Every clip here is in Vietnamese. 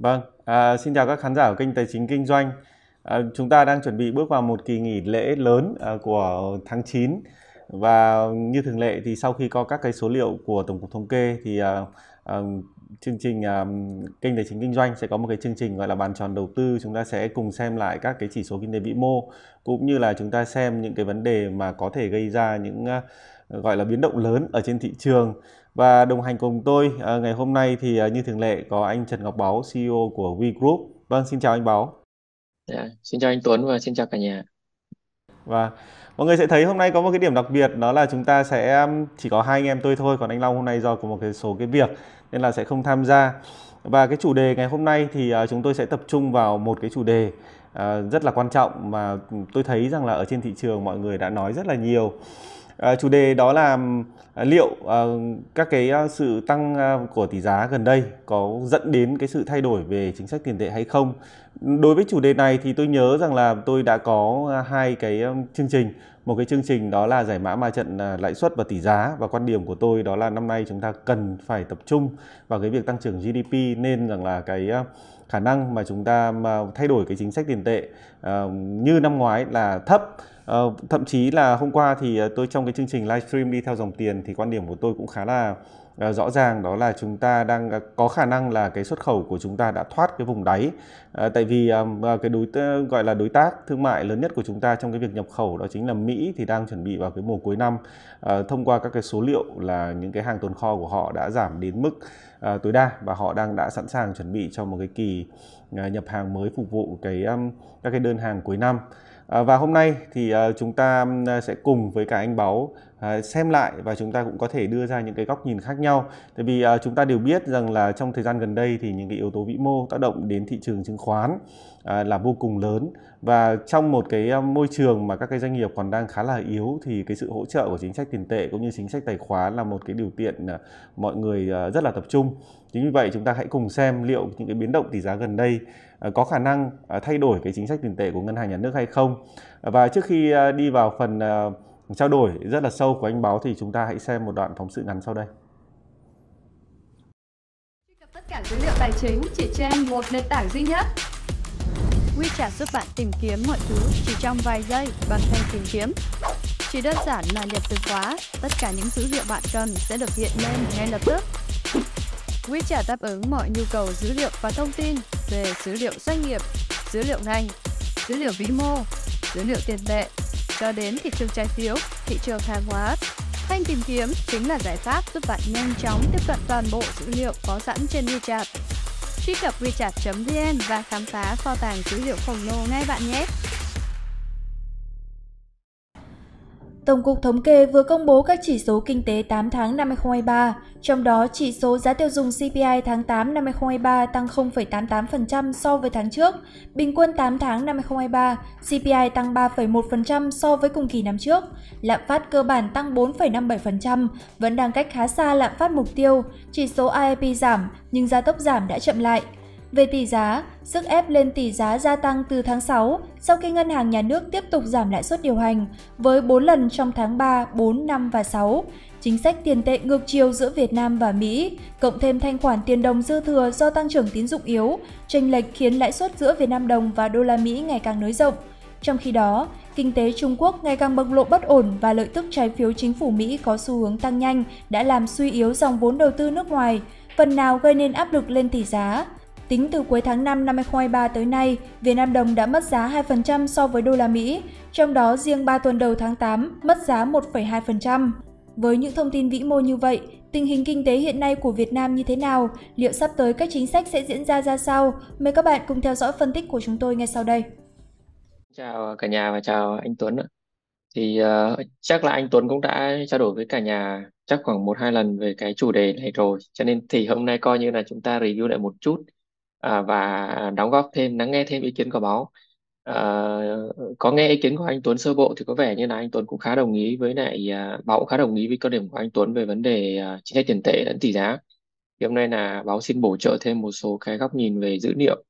Vâng, à, xin chào các khán giả của kênh Tài chính Kinh doanh. À, chúng ta đang chuẩn bị bước vào một kỳ nghỉ lễ lớn à, của tháng 9 và như thường lệ thì sau khi có các cái số liệu của Tổng cục Thống kê thì à, à, chương trình à, kênh Tài chính Kinh doanh sẽ có một cái chương trình gọi là bàn tròn đầu tư. Chúng ta sẽ cùng xem lại các cái chỉ số kinh tế vĩ mô cũng như là chúng ta xem những cái vấn đề mà có thể gây ra những à, gọi là biến động lớn ở trên thị trường và đồng hành cùng tôi à, ngày hôm nay thì à, như thường lệ có anh Trần Ngọc Báo, e CEO của V Group. Vâng, xin chào anh Báo. Yeah, dạ, xin chào anh Tuấn và xin chào cả nhà. Và mọi người sẽ thấy hôm nay có một cái điểm đặc biệt đó là chúng ta sẽ chỉ có hai anh em tôi thôi, còn anh Long hôm nay do có một cái số cái việc nên là sẽ không tham gia. Và cái chủ đề ngày hôm nay thì à, chúng tôi sẽ tập trung vào một cái chủ đề rất là quan trọng mà tôi thấy rằng là ở trên thị trường mọi người đã nói rất là nhiều. chủ đề đó là À, liệu à, các cái à, sự tăng của tỷ giá gần đây có dẫn đến cái sự thay đổi về chính sách tiền tệ hay không? Đối với chủ đề này thì tôi nhớ rằng là tôi đã có hai cái chương trình, một cái chương trình đó là giải mã ma trận lãi suất và tỷ giá và quan điểm của tôi đó là năm nay chúng ta cần phải tập trung vào cái việc tăng trưởng GDP nên rằng là cái khả năng mà chúng ta mà thay đổi cái chính sách tiền tệ như năm ngoái là thấp Ờ, thậm chí là hôm qua thì ờ, tôi trong cái chương trình livestream đi theo dòng tiền thì quan điểm của tôi cũng khá là ờ, rõ ràng đó là chúng ta đang có khả năng là cái xuất khẩu của chúng ta đã thoát cái vùng đáy tại vì cái đối gọi là đối tác thương mại lớn nhất của chúng ta trong cái việc nhập khẩu đó chính là Mỹ thì đang chuẩn bị vào cái mùa cuối năm thông qua các cái số liệu là những cái hàng tồn kho của họ đã giảm đến mức tối đa và họ đang đã sẵn sàng chuẩn bị cho một cái kỳ nhập hàng mới phục vụ cái các cái đơn hàng cuối năm Ờ, và hôm nay thì ờ, chúng ta ờ, sẽ cùng với cả anh Báu xem lại và chúng ta cũng có thể đưa ra những cái góc nhìn khác nhau. Tại vì chúng ta đều biết rằng là trong thời gian gần đây thì những cái yếu tố vĩ mô tác động đến thị trường chứng khoán là vô cùng lớn và trong một cái môi trường mà các cái doanh nghiệp còn đang khá là yếu thì cái sự hỗ trợ của chính sách tiền tệ cũng như chính sách tài khoá là một cái điều kiện mọi người rất là tập trung. Chính vì vậy chúng ta hãy cùng xem liệu những cái biến động tỷ giá gần đây Ờ, có khả năng ờ, thay đổi cái chính sách tiền tệ của ngân hàng nhà nước hay không và trước khi ờ, đi vào phần trao đổi rất là sâu của anh báo thì chúng ta hãy xem một đoạn phóng sự ngắn sau đây tất cả dữ liệu tài chính chỉ trên một nền tảng duy nhất WeChat giúp bạn tìm kiếm mọi thứ chỉ trong vài giây bằng thanh tìm kiếm. Chỉ đơn giản là nhập từ khóa, tất cả những dữ liệu bạn cần sẽ được hiện lên ngay lập tức. WeChat đáp ứng mọi nhu cầu dữ liệu và thông tin về dữ liệu doanh nghiệp, dữ liệu ngành, dữ liệu vĩ mô, dữ liệu tiền tệ, cho đến thị trường trái phiếu, thị trường hàng hóa. Thanh tìm kiếm chính là giải pháp giúp bạn nhanh chóng tiếp cận toàn bộ dữ liệu có sẵn trên WeChat. Truy cập WeChat.vn và khám phá kho tàng dữ liệu khổng lồ ngay bạn nhé! Tổng cục Thống kê vừa công bố các chỉ số kinh tế 8 tháng năm 2023, trong đó chỉ số giá tiêu dùng CPI tháng 8 năm 2023 tăng 0,88% so với tháng trước, bình quân 8 tháng năm 2023 CPI tăng 3,1% so với cùng kỳ năm trước, lạm phát cơ bản tăng 4,57%, vẫn đang cách khá xa lạm phát mục tiêu, chỉ số IIP giảm nhưng gia tốc giảm đã chậm lại. Về tỷ giá, sức ép lên tỷ giá gia tăng từ tháng 6 sau khi ngân hàng nhà nước tiếp tục giảm lãi suất điều hành với 4 lần trong tháng 3, 4, 5 và 6. Chính sách tiền tệ ngược chiều giữa Việt Nam và Mỹ, cộng thêm thanh khoản tiền đồng dư thừa do tăng trưởng tín dụng yếu, chênh lệch khiến lãi suất giữa Việt Nam đồng và đô la Mỹ ngày càng nới rộng. Trong khi đó, kinh tế Trung Quốc ngày càng bộc lộ bất ổn và lợi tức trái phiếu chính phủ Mỹ có xu hướng tăng nhanh đã làm suy yếu dòng vốn đầu tư nước ngoài, phần nào gây nên áp lực lên tỷ giá. Tính từ cuối tháng 5 năm 2023 tới nay, Việt Nam đồng đã mất giá 2% so với đô la Mỹ, trong đó riêng 3 tuần đầu tháng 8 mất giá 1,2%. Với những thông tin vĩ mô như vậy, tình hình kinh tế hiện nay của Việt Nam như thế nào, liệu sắp tới các chính sách sẽ diễn ra ra sao? Mời các bạn cùng theo dõi phân tích của chúng tôi ngay sau đây. Chào cả nhà và chào anh Tuấn ạ. Thì uh, chắc là anh Tuấn cũng đã trao đổi với cả nhà chắc khoảng một hai lần về cái chủ đề này rồi. Cho nên thì hôm nay coi như là chúng ta review lại một chút à, và đóng góp thêm lắng nghe thêm ý kiến của báo à, có nghe ý kiến của anh Tuấn sơ bộ thì có vẻ như là anh Tuấn cũng khá đồng ý với lại à, báo cũng khá đồng ý với quan điểm của anh Tuấn về vấn đề à, chính sách tiền tệ lẫn tỷ giá thì hôm nay là báo xin bổ trợ thêm một số cái góc nhìn về dữ liệu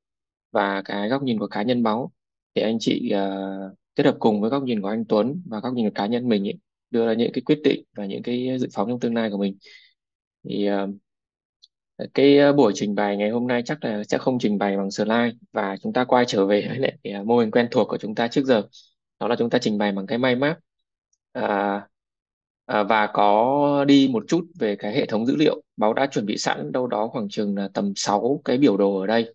và cái góc nhìn của cá nhân báo để anh chị uh, kết hợp cùng với góc nhìn của anh Tuấn và góc nhìn của cá nhân mình ấy, đưa ra những cái quyết định và những cái dự phóng trong tương lai của mình thì uh, cái ờ, buổi trình bày ngày hôm nay chắc là sẽ không trình bày bằng slide và chúng ta quay trở về với lại ờ, mô hình quen thuộc của chúng ta trước giờ đó là chúng ta trình bày bằng cái mind map à, à, và có đi một chút về cái hệ thống dữ liệu báo đã chuẩn bị sẵn đâu đó khoảng chừng là tầm 6 cái biểu đồ ở đây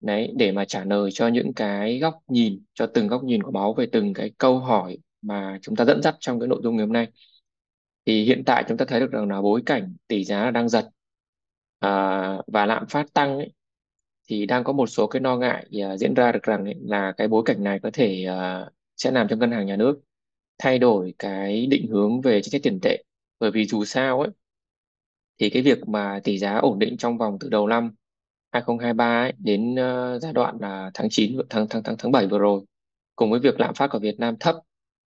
đấy để mà trả lời cho những cái góc nhìn cho từng góc nhìn của báo về từng cái câu hỏi mà chúng ta dẫn dắt trong cái nội dung ngày hôm nay thì hiện tại chúng ta thấy được rằng là bối cảnh tỷ giá đang giật à, và lạm phát tăng ấy, thì đang có một số cái lo ngại à, diễn ra được rằng ấy, là cái bối cảnh này có thể à, sẽ làm cho ngân hàng nhà nước thay đổi cái định hướng về chính sách tiền tệ bởi vì dù sao ấy thì cái việc mà tỷ giá ổn định trong vòng từ đầu năm 2023 ấy, đến uh, giai đoạn là tháng 9 tháng tháng tháng tháng 7 vừa rồi cùng với việc lạm phát của Việt Nam thấp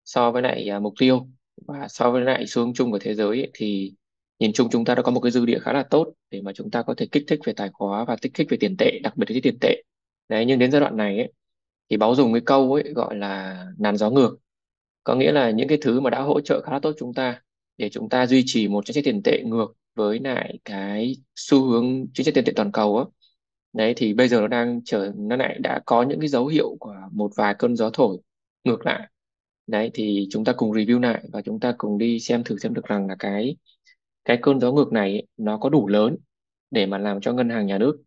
so với lại uh, mục tiêu và so với lại xu hướng chung của thế giới ấy, thì nhìn chung chúng ta đã có một cái dư địa khá là tốt để mà chúng ta có thể kích thích về tài khoá và kích thích về tiền tệ đặc biệt là tiền tệ đấy nhưng đến giai đoạn này ấy, thì báo dùng cái câu ấy gọi là nàn gió ngược có nghĩa là những cái thứ mà đã hỗ trợ khá là tốt chúng ta để chúng ta duy trì một chính sách tiền tệ ngược với lại cái xu hướng chính sách tiền tệ toàn cầu á đấy thì bây giờ nó đang trở nó lại đã có những cái dấu hiệu của một vài cơn gió thổi ngược lại đấy thì chúng ta cùng review lại và chúng ta cùng đi xem thử xem được rằng là cái cái cơn gió ngược này nó có đủ lớn để mà làm cho ngân hàng nhà nước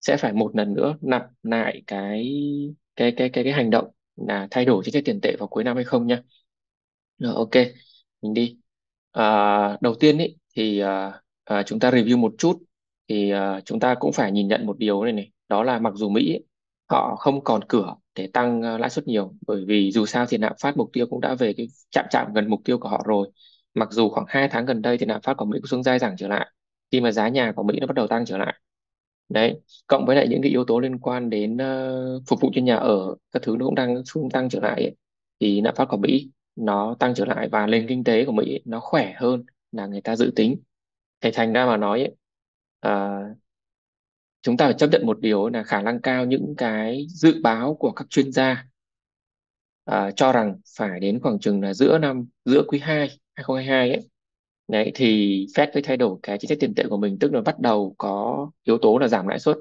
sẽ phải một lần nữa nạp lại cái cái cái cái cái hành động là thay đổi chính sách tiền tệ vào cuối năm hay không nhá Rồi, ok, mình đi. À, đầu tiên ấy thì à, à, chúng ta review một chút thì à, chúng ta cũng phải nhìn nhận một điều này này, đó là mặc dù Mỹ ấy, họ không còn cửa để tăng à, lãi suất nhiều bởi vì dù sao thì lạm phát mục tiêu cũng đã về cái chạm chạm gần mục tiêu của họ rồi Mặc dù khoảng 2 tháng gần đây thì lạm phát của Mỹ cũng xuống dai dẳng trở lại khi mà giá nhà của Mỹ nó bắt đầu tăng trở lại. Đấy, cộng với lại những cái yếu tố liên quan đến uh, phục vụ cho nhà ở các thứ nó cũng đang xuống tăng trở lại ấy. Thì lạm phát của Mỹ nó tăng trở lại và nền kinh tế của Mỹ nó khỏe hơn là người ta dự tính. Thế thành ra mà nói ấy, uh, chúng ta phải chấp nhận một điều là khả năng cao những cái dự báo của các chuyên gia uh, cho rằng phải đến khoảng chừng là giữa năm giữa quý 2 2022 ấy đấy thì Fed mới thay đổi cái chính sách tiền tệ của mình tức là bắt đầu có yếu tố là giảm lãi suất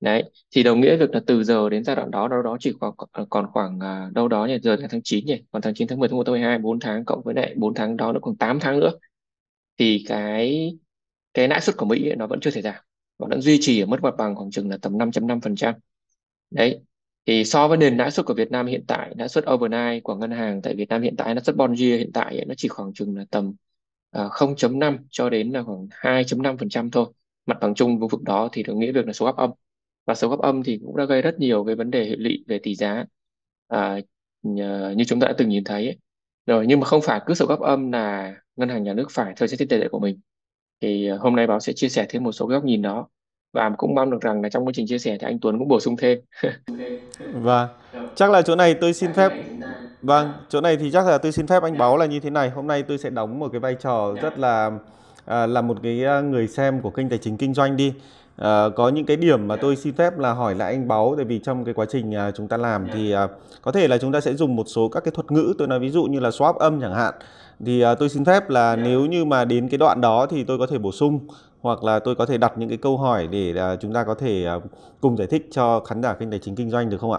đấy thì đồng nghĩa việc là từ giờ đến giai đoạn đó đâu đó chỉ còn ờ, còn khoảng ờ, đâu đó nhỉ giờ là tháng 9 nhỉ còn tháng 9 tháng 10 tháng 11 tháng 12 4 tháng cộng với lại 4 tháng đó nó còn 8 tháng nữa thì cái cái lãi suất của Mỹ ấy, nó vẫn chưa thể giảm nó vẫn duy trì ở mức mặt bằng khoảng chừng là tầm 5.5 phần trăm đấy thì so với nền lãi suất của Việt Nam hiện tại lãi suất overnight của ngân hàng tại Việt Nam hiện tại lãi suất bond yield hiện tại nó chỉ khoảng chừng là tầm uh, à, 0.5 cho đến là khoảng 2.5% thôi mặt bằng chung vùng vực đó thì được nghĩa được là số góc âm và số góc âm thì cũng đã gây rất nhiều cái vấn đề hệ lụy về tỷ giá uh, như chúng ta đã từng nhìn thấy ấy. rồi nhưng mà không phải cứ số góc âm là ngân hàng nhà nước phải theo chính sách tiền tệ của mình thì à, hôm nay báo sẽ chia sẻ thêm một số góc nhìn đó và cũng mong được rằng là trong quá trình chia sẻ thì anh Tuấn cũng bổ sung thêm. và vâng, chắc là chỗ này tôi xin phép Vâng, chỗ này thì chắc là tôi xin phép anh báo là như thế này. Hôm nay tôi sẽ đóng một cái vai trò rất là à, là một cái à, người xem của kênh tài chính kinh doanh đi. À, có những cái điểm mà tôi xin phép là hỏi lại anh Báu tại vì trong cái quá trình à, chúng ta làm thì à, có thể là chúng ta sẽ dùng một số các cái thuật ngữ tôi nói ví dụ như là swap âm chẳng hạn thì à, tôi xin phép là dạ. nếu như mà đến cái đoạn đó thì tôi có thể bổ sung hoặc là tôi có thể đặt những cái câu hỏi để à, chúng ta có thể à, cùng giải thích cho khán giả kênh tài chính kinh doanh được không ạ?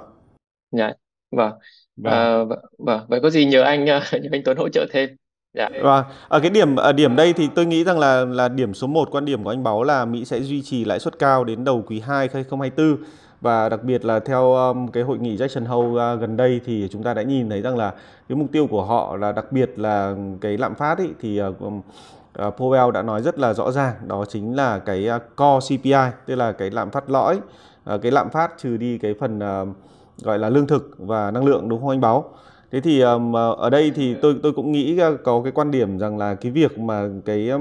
Dạ, vâng. Vâng. Ờ, vâng, vậy có gì nhờ anh ờ, nhờ anh Tuấn hỗ trợ thêm. Dạ. vâng, ở cái điểm ở điểm đây thì tôi nghĩ rằng là là điểm số 1 quan điểm của anh Báo là Mỹ sẽ duy trì lãi suất cao đến đầu quý 2 2024 và đặc biệt là theo um, cái hội nghị Jackson Hole uh, gần đây thì chúng ta đã nhìn thấy rằng là cái mục tiêu của họ là đặc biệt là cái lạm phát ấy thì uh, Ờ, Powell đã nói rất là rõ ràng đó chính là cái ờ, core CPI tức là cái lạm phát lõi ờ, cái lạm phát trừ đi cái phần gọi là lương thực và năng lượng đúng không anh báo thế thì ở đây thì tôi tôi cũng nghĩ có cái quan điểm rằng là cái việc mà cái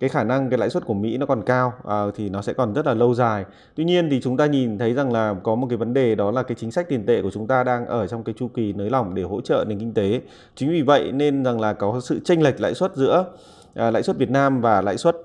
cái khả năng cái lãi suất của Mỹ nó còn cao thì nó sẽ còn rất là lâu dài tuy nhiên thì chúng ta nhìn thấy rằng là có một cái vấn đề đó là cái chính sách tiền tệ của chúng ta đang ở trong cái chu kỳ nới lỏng để hỗ trợ nền kinh tế chính vì vậy nên rằng là có sự chênh lệch lãi suất giữa À, lãi suất Việt Nam và lãi suất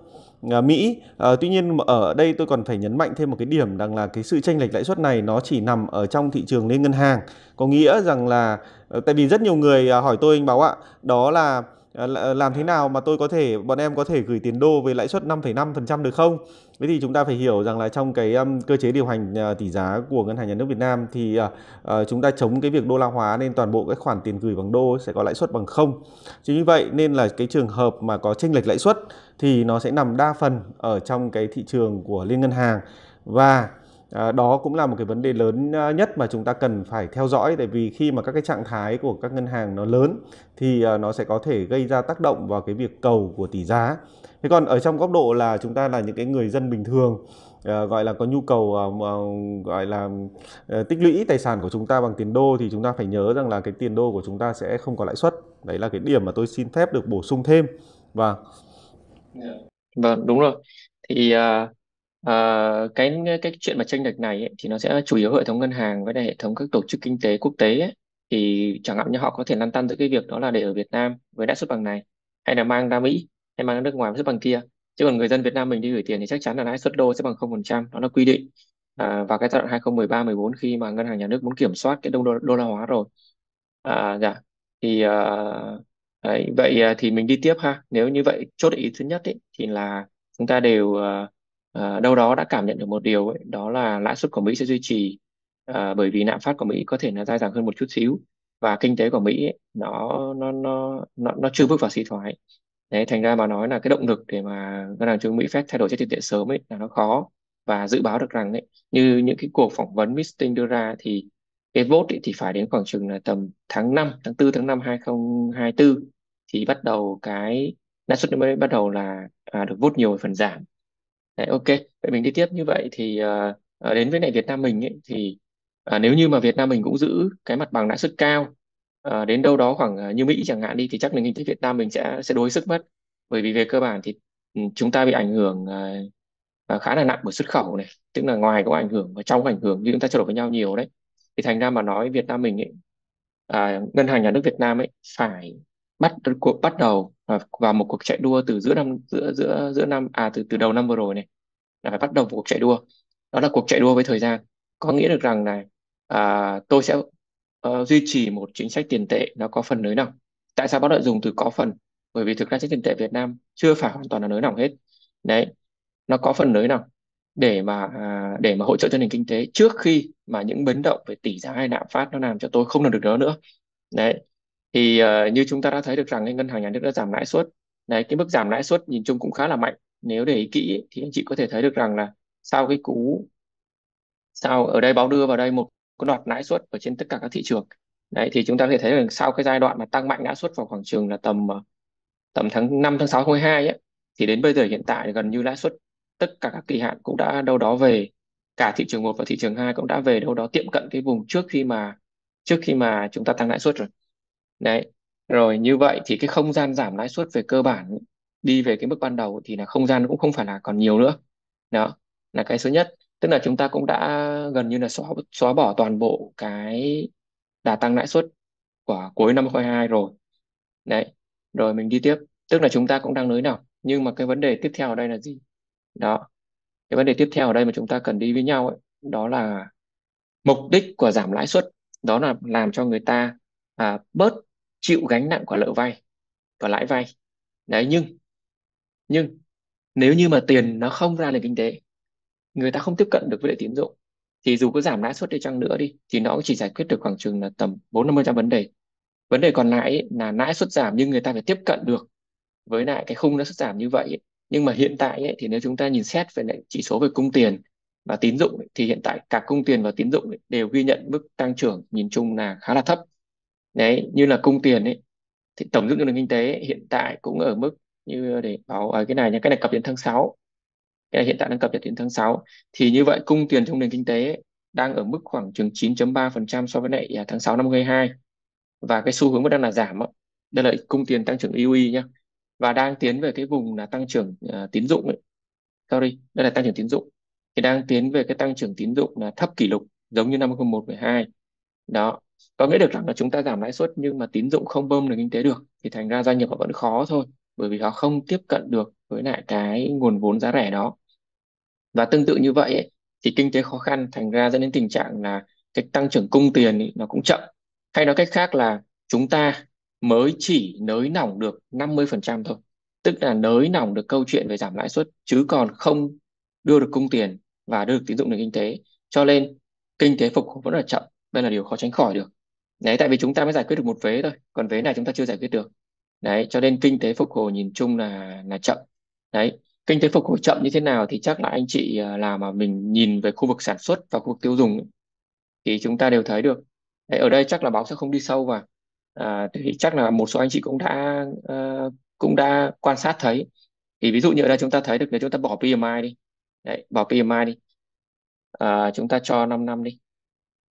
à, Mỹ. À, tuy nhiên ở đây tôi còn phải nhấn mạnh thêm một cái điểm rằng là cái sự chênh lệch lãi suất này nó chỉ nằm ở trong thị trường liên ngân hàng. Có nghĩa rằng là tại vì rất nhiều người hỏi tôi anh Báo ạ, đó là Ờ, ờ, làm thế nào mà tôi có thể bọn em có thể gửi tiền đô với lãi suất 5,5% được không? Thế thì chúng ta phải hiểu rằng là trong cái um, cơ chế điều hành uh, tỷ giá của ngân hàng nhà nước Việt Nam thì uh, uh, chúng ta chống cái việc đô la hóa nên toàn bộ các khoản tiền gửi bằng đô sẽ có lãi suất bằng không. Chính vì vậy nên là cái trường hợp mà có chênh lệch lãi suất thì nó sẽ nằm đa phần ở trong cái thị trường của liên ngân hàng và Ờ, đó cũng là một cái vấn đề lớn ờ, nhất mà chúng ta cần phải theo dõi tại vì khi mà các cái trạng thái của các ngân hàng nó lớn thì ờ, nó sẽ có thể gây ra tác động vào cái việc cầu của tỷ giá. Thế còn ở trong góc độ là chúng ta là những cái người dân bình thường gọi là có nhu cầu gọi là tích lũy tài sản của chúng ta bằng tiền đô thì chúng ta phải nhớ rằng là cái tiền đô của chúng ta sẽ không có lãi suất. Đấy là cái điểm mà tôi xin phép được bổ sung thêm. Và vâng. Dạ. vâng, đúng rồi. Thì uh Ờ, cái cái chuyện mà chênh lệch này ấy, thì nó sẽ chủ yếu hệ thống ngân hàng với lại hệ thống các tổ chức kinh tế quốc tế ấy. Thì chẳng hạn như họ có thể lăn tăn giữa cái việc đó là để ở Việt Nam với lãi suất bằng này hay là mang ra Mỹ hay mang ra nước ngoài với lãi suất bằng kia. Chứ còn người dân Việt Nam mình đi gửi tiền thì chắc chắn là lãi suất đô sẽ bằng 0%, đó là quy định. À, và cái giai đoạn 2013-14 khi mà ngân hàng nhà nước muốn kiểm soát cái đồng đô, đô la hóa rồi. À, dạ. Thì à, đấy, vậy thì mình đi tiếp ha. Nếu như vậy chốt ý thứ nhất ấy, thì là chúng ta đều à, Ờ, đâu đó đã cảm nhận được một điều ấy, đó là lãi suất của Mỹ sẽ duy trì à, bởi vì lạm phát của Mỹ có thể là dai dẳng hơn một chút xíu và kinh tế của Mỹ ấy, nó nó nó nó nó chưa bước vào suy thoái đấy thành ra mà nói là cái động lực để mà ngân hàng trung Mỹ phép thay đổi chất tiền tệ sớm ấy là nó khó và dự báo được rằng ấy, như những cái cuộc phỏng vấn meeting đưa ra thì cái vote ấy, thì phải đến khoảng chừng là tầm tháng 5, tháng 4, tháng 5 2024 thì bắt đầu cái lãi suất mới bắt đầu là à, được vote nhiều phần giảm ok vậy mình đi tiếp như vậy thì à, đến với lại Việt Nam mình ấy, thì à, nếu như mà Việt Nam mình cũng giữ cái mặt bằng lãi suất cao à, đến đâu đó khoảng à, như Mỹ chẳng hạn đi thì chắc nền kinh tế Việt Nam mình sẽ sẽ đối sức mất bởi vì về cơ bản thì ừ, chúng ta bị ảnh hưởng à, à, khá là nặng bởi xuất khẩu này tức là ngoài có ảnh hưởng và trong có ảnh hưởng như chúng ta trao đổi với nhau nhiều đấy thì thành ra mà nói Việt Nam mình ấy, à, ngân hàng nhà nước Việt Nam ấy phải bắt cuộc bắt đầu vào một cuộc chạy đua từ giữa năm giữa giữa giữa năm à từ từ đầu năm vừa rồi này là phải bắt đầu một cuộc chạy đua đó là cuộc chạy đua với thời gian có nghĩa được rằng này à, tôi sẽ uh, duy trì một chính sách tiền tệ nó có phần nới lỏng tại sao bác lại dùng từ có phần bởi vì thực ra chính sách tiền tệ Việt Nam chưa phải hoàn toàn là nới lỏng hết đấy nó có phần nới lỏng để mà à, để mà hỗ trợ cho nền kinh tế trước khi mà những biến động về tỷ giá hay lạm phát nó làm cho tôi không làm được đó nữa đấy thì uh, như chúng ta đã thấy được rằng ngân hàng nhà nước đã giảm lãi suất đấy cái mức giảm lãi suất nhìn chung cũng khá là mạnh nếu để ý kỹ thì anh chị có thể thấy được rằng là sau cái cú sau ở đây báo đưa vào đây một cái loạt lãi suất ở trên tất cả các thị trường đấy thì chúng ta có thể thấy rằng sau cái giai đoạn mà tăng mạnh lãi suất vào khoảng trường là tầm ờ, tầm tháng 5 tháng 6 tháng 2 ấy, thì đến bây giờ hiện tại gần như lãi suất tất cả các kỳ hạn cũng đã đâu đó về cả thị trường 1 và thị trường 2 cũng đã về đâu đó tiệm cận cái vùng trước khi mà trước khi mà chúng ta tăng lãi suất rồi đấy rồi như vậy thì cái không gian giảm lãi suất về cơ bản đi về cái mức ban đầu thì là không gian cũng không phải là còn nhiều nữa đó là cái thứ nhất tức là chúng ta cũng đã gần như là xóa xóa bỏ toàn bộ cái đà tăng lãi suất của cuối năm 2022 rồi đấy rồi mình đi tiếp tức là chúng ta cũng đang nới nào nhưng mà cái vấn đề tiếp theo ở đây là gì đó cái vấn đề tiếp theo ở đây mà chúng ta cần đi với nhau ấy, đó là mục đích của giảm lãi suất đó là làm cho người ta à, bớt chịu gánh nặng của nợ vay và lãi vay đấy nhưng nhưng nếu như mà tiền nó không ra nền kinh tế người ta không tiếp cận được với lại tín dụng thì dù có giảm lãi suất đi chăng nữa đi thì nó cũng chỉ giải quyết được khoảng chừng là tầm bốn năm trăm vấn đề vấn đề còn lại là lãi suất giảm nhưng người ta phải tiếp cận được với lại cái khung lãi suất giảm như vậy nhưng mà hiện tại ấy, thì nếu chúng ta nhìn xét về lại chỉ số về cung tiền và tín dụng thì hiện tại cả cung tiền và tín dụng đều ghi nhận mức tăng trưởng nhìn chung là khá là thấp đấy như là cung tiền ấy thì tổng dựng nền kinh tế ấy, hiện tại cũng ở mức như để báo ở à, cái này nhé cái này cập đến tháng 6 cái này hiện tại đang cập nhật đến tháng 6 thì như vậy cung tiền trong nền kinh tế ấy, đang ở mức khoảng chừng 9.3% so với lại à, tháng 6 năm 22 và cái xu hướng vẫn đang là giảm ấy. đây là cung tiền tăng trưởng EOE nhé và đang tiến về cái vùng là tăng trưởng uh, tín dụng ấy. sorry đây là tăng trưởng tín dụng thì đang tiến về cái tăng trưởng tín dụng là thấp kỷ lục giống như năm 2011 12 đó có nghĩa được rằng là chúng ta giảm lãi suất nhưng mà tín dụng không bơm được kinh tế được thì thành ra doanh nghiệp họ vẫn khó thôi bởi vì họ không tiếp cận được với lại cái nguồn vốn giá rẻ đó và tương tự như vậy ấy, thì kinh tế khó khăn thành ra dẫn đến tình trạng là cái tăng trưởng cung tiền ấy, nó cũng chậm hay nói cách khác là chúng ta mới chỉ nới lỏng được 50% thôi tức là nới lỏng được câu chuyện về giảm lãi suất chứ còn không đưa được cung tiền và đưa được tín dụng nền kinh tế cho nên kinh tế phục hồi vẫn là chậm đây là điều khó tránh khỏi được đấy tại vì chúng ta mới giải quyết được một vế thôi còn vế này chúng ta chưa giải quyết được đấy cho nên kinh tế phục hồi nhìn chung là là chậm đấy kinh tế phục hồi chậm như thế nào thì chắc là anh chị à, là mà mình nhìn về khu vực sản xuất và khu vực tiêu dùng thì chúng ta đều thấy được đấy, ở đây chắc là báo sẽ không đi sâu vào à, thì chắc là một số anh chị cũng đã uh, cũng đã quan sát thấy thì ví dụ như ở đây chúng ta thấy được nếu chúng ta bỏ PMI đi đấy bỏ PMI đi à, chúng ta cho 5 năm đi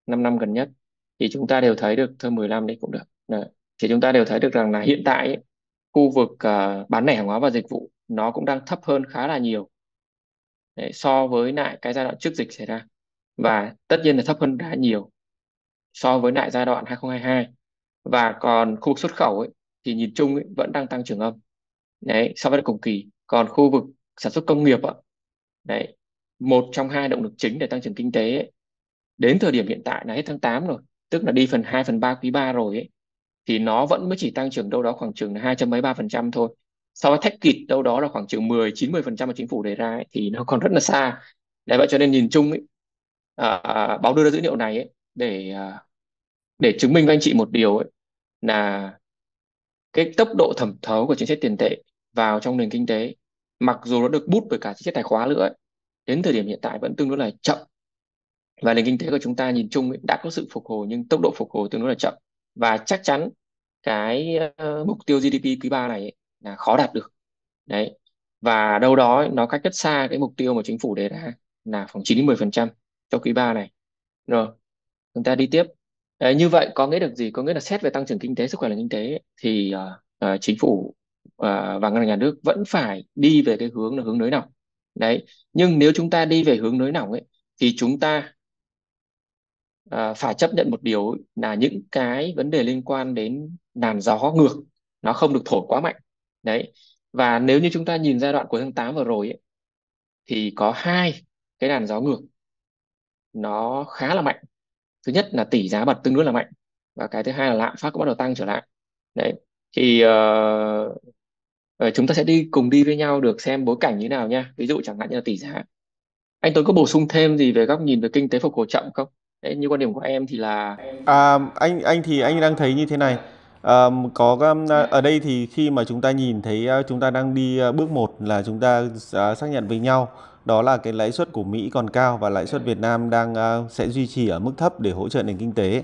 5 năm gần nhất thì chúng ta đều thấy được thôi 15 đấy cũng được Đấy. thì chúng ta đều thấy được rằng là hiện tại khu vực uh, bán lẻ hàng hóa và dịch vụ nó cũng đang thấp hơn khá là nhiều Đấy, so với lại cái giai đoạn trước dịch xảy ra và tất nhiên là thấp hơn đã nhiều so với lại giai đoạn 2022 và còn khu vực xuất khẩu ấy, thì nhìn chung ấy, vẫn đang tăng trưởng âm đấy so với cùng kỳ còn khu vực sản xuất công nghiệp ạ đấy một trong hai động lực chính để tăng trưởng kinh tế ấy, đến thời điểm hiện tại là hết tháng 8 rồi tức là đi phần 2 phần 3 quý 3 rồi ấy, thì nó vẫn mới chỉ tăng trưởng đâu đó khoảng chừng hai trăm mấy ba phần trăm thôi so với thách kịt đâu đó là khoảng chừng 10 90 phần trăm mà chính phủ đề ra ấy, thì nó còn rất là xa đấy vậy cho nên nhìn chung ấy, à, báo đưa ra dữ liệu này ấy, để à, để chứng minh với anh chị một điều ấy, là cái tốc độ thẩm thấu của chính sách tiền tệ vào trong nền kinh tế mặc dù nó được bút bởi cả chính sách tài khoá nữa ấy, đến thời điểm hiện tại vẫn tương đối là chậm và nền kinh tế của chúng ta nhìn chung đã có sự phục hồi nhưng tốc độ phục hồi tương đối là chậm và chắc chắn cái ờ, mục tiêu GDP quý 3 này là khó đạt được đấy và đâu đó nó cách rất xa cái mục tiêu mà chính phủ đề ra là khoảng 9 đến 10 phần trăm cho quý 3 này rồi chúng ta đi tiếp đấy, như vậy có nghĩa được gì có nghĩa là xét về tăng trưởng kinh tế sức khỏe nền kinh tế thì uh, uh, chính phủ uh, và ngân hàng nhà nước vẫn phải đi về cái hướng là hướng nới lỏng đấy nhưng nếu chúng ta đi về hướng nới lỏng ấy thì chúng ta à, phải chấp nhận một điều là những cái vấn đề liên quan đến làn gió ngược nó không được thổi quá mạnh đấy và nếu như chúng ta nhìn giai đoạn cuối tháng 8 vừa rồi ấy, thì có hai cái làn gió ngược nó khá là mạnh thứ nhất là tỷ giá bật tương đối là mạnh và cái thứ hai là lạm phát cũng bắt đầu tăng trở lại đấy thì uh, chúng ta sẽ đi cùng đi với nhau được xem bối cảnh như thế nào nha ví dụ chẳng hạn như là tỷ giá anh Tuấn có bổ sung thêm gì về góc nhìn về kinh tế phục hồi chậm không Đấy, như quan điểm của em thì là à, anh anh thì anh đang thấy như thế này à, có à, ở đây thì khi mà chúng ta nhìn thấy à, chúng ta đang đi à, bước một là chúng ta xác nhận với nhau đó là cái lãi suất của Mỹ còn cao và lãi suất Việt Nam đang sẽ duy trì ở mức thấp để hỗ trợ nền kinh tế.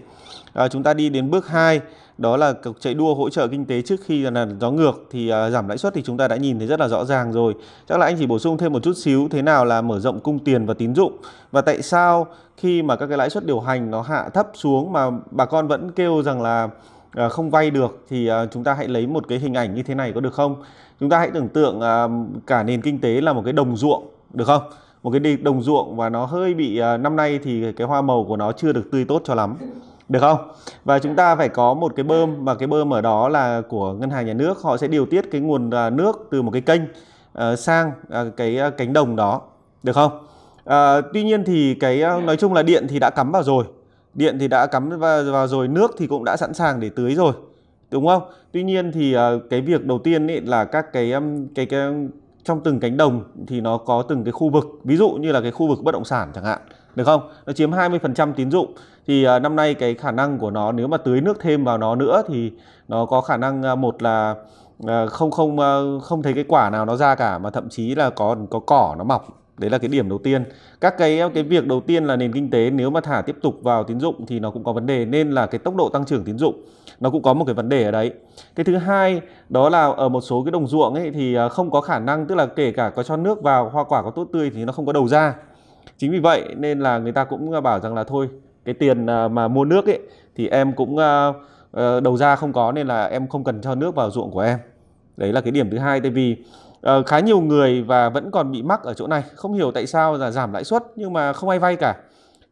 À, chúng ta đi đến bước 2 đó là cuộc chạy đua hỗ trợ kinh tế trước khi là gió ngược thì à, giảm lãi suất thì chúng ta đã nhìn thấy rất là rõ ràng rồi chắc là anh chỉ bổ sung thêm một chút xíu thế nào là mở rộng cung tiền và tín dụng và tại sao khi mà các cái lãi suất điều hành nó hạ thấp xuống mà bà con vẫn kêu rằng là à, không vay được thì à, chúng ta hãy lấy một cái hình ảnh như thế này có được không chúng ta hãy tưởng tượng cả nền kinh tế là một cái đồng ruộng được không một cái đồng ruộng và nó hơi bị năm nay thì cái hoa màu của nó chưa được tươi tốt cho lắm được không? Và chúng ta phải có một cái bơm và cái bơm ở đó là của ngân hàng nhà nước họ sẽ điều tiết cái nguồn à, nước từ một cái kênh uh, sang uh, cái cánh đồng đó được không? À, tuy nhiên thì cái nói chung là điện thì đã cắm vào rồi điện thì đã cắm vào, vào rồi nước thì cũng đã sẵn sàng để tưới rồi đúng không tuy nhiên thì uh, cái việc đầu tiên ấy là các cái, cái cái trong từng cánh đồng thì nó có từng cái khu vực ví dụ như là cái khu vực bất động sản chẳng hạn được không? Nó chiếm 20% tín dụng thì uh, năm nay cái khả năng của nó nếu mà tưới nước thêm vào nó nữa thì nó có khả năng uh, một là uh, không không uh, không thấy cái quả nào nó ra cả mà thậm chí là có có cỏ nó mọc. Đấy là cái điểm đầu tiên. Các cái cái việc đầu tiên là nền kinh tế nếu mà thả tiếp tục vào tín dụng thì nó cũng có vấn đề nên là cái tốc độ tăng trưởng tín dụng nó cũng có một cái vấn đề ở đấy. Cái thứ hai đó là ở một số cái đồng ruộng ấy thì không có khả năng tức là kể cả có cho nước vào hoa quả có tốt tươi thì nó không có đầu ra chính vì vậy nên là người ta cũng à, bảo rằng là thôi cái tiền à, mà mua nước ấy thì em cũng à, ờ, đầu ra không có nên là em không cần cho nước vào ruộng của em đấy là cái điểm thứ hai tại vì ờ, khá nhiều người và vẫn còn bị mắc ở chỗ này không hiểu tại sao là giảm lãi suất nhưng mà không ai vay cả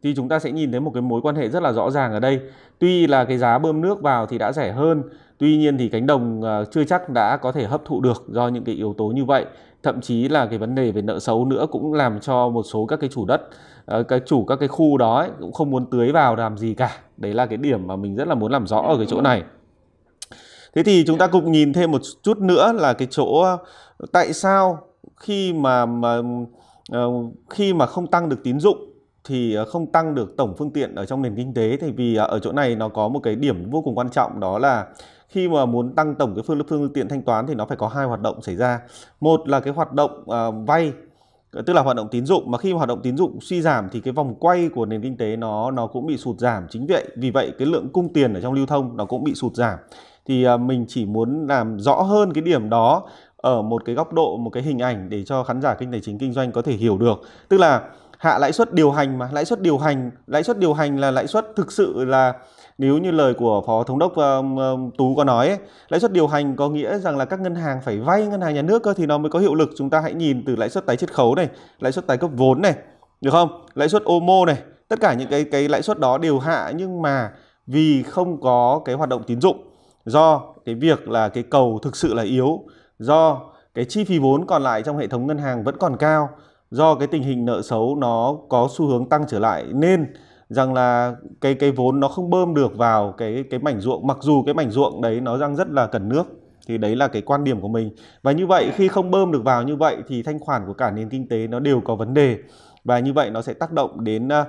thì chúng ta sẽ nhìn thấy một cái mối quan hệ rất là rõ ràng ở đây tuy là cái giá bơm nước vào thì đã rẻ hơn Tuy nhiên thì cánh đồng ờ, chưa chắc đã có thể hấp thụ được do những cái yếu tố như vậy. Thậm chí là cái vấn đề về nợ xấu nữa cũng làm cho một số các cái chủ đất, ờ, cái chủ các cái khu đó ấy, cũng không muốn tưới vào làm gì cả. Đấy là cái điểm mà mình rất là muốn làm rõ ở cái chỗ này. Thế thì chúng ta cùng nhìn thêm một chút nữa là cái chỗ ờ, tại sao khi mà, mà khi mà không tăng được tín dụng thì ờ, không tăng được tổng phương tiện ở trong nền kinh tế thì vì ờ, ở chỗ này nó có một cái điểm vô cùng quan trọng đó là khi mà muốn tăng tổng cái phương phương tiện thanh toán thì nó phải có hai hoạt động xảy ra một là cái hoạt động uh, vay tức là hoạt động tín dụng mà khi mà hoạt động tín dụng suy giảm thì cái vòng quay của nền kinh tế nó nó cũng bị sụt giảm chính vậy vì vậy cái lượng cung tiền ở trong lưu thông nó cũng bị sụt giảm thì uh, mình chỉ muốn làm rõ hơn cái điểm đó ở một cái góc độ một cái hình ảnh để cho khán giả kinh tế chính kinh doanh có thể hiểu được tức là hạ lãi suất điều hành mà lãi suất điều hành lãi suất điều hành là lãi suất thực sự là nếu như lời của phó thống đốc um, um, tú có nói ấy, lãi suất điều hành có nghĩa rằng là các ngân hàng phải vay ngân hàng nhà nước cơ thì nó mới có hiệu lực chúng ta hãy nhìn từ lãi suất tái chiết khấu này lãi suất tái cấp vốn này được không lãi suất omo này tất cả những cái cái lãi suất đó đều hạ nhưng mà vì không có cái hoạt động tín dụng do cái việc là cái cầu thực sự là yếu do cái chi phí vốn còn lại trong hệ thống ngân hàng vẫn còn cao do cái tình hình nợ xấu nó có xu hướng tăng trở lại nên rằng là cái cái vốn nó không bơm được vào cái cái mảnh ruộng mặc dù cái mảnh ruộng đấy nó đang rất là cần nước thì đấy là cái quan điểm của mình và như vậy khi không bơm được vào như vậy thì thanh khoản của cả nền kinh tế nó đều có vấn đề và như vậy nó sẽ tác động đến à,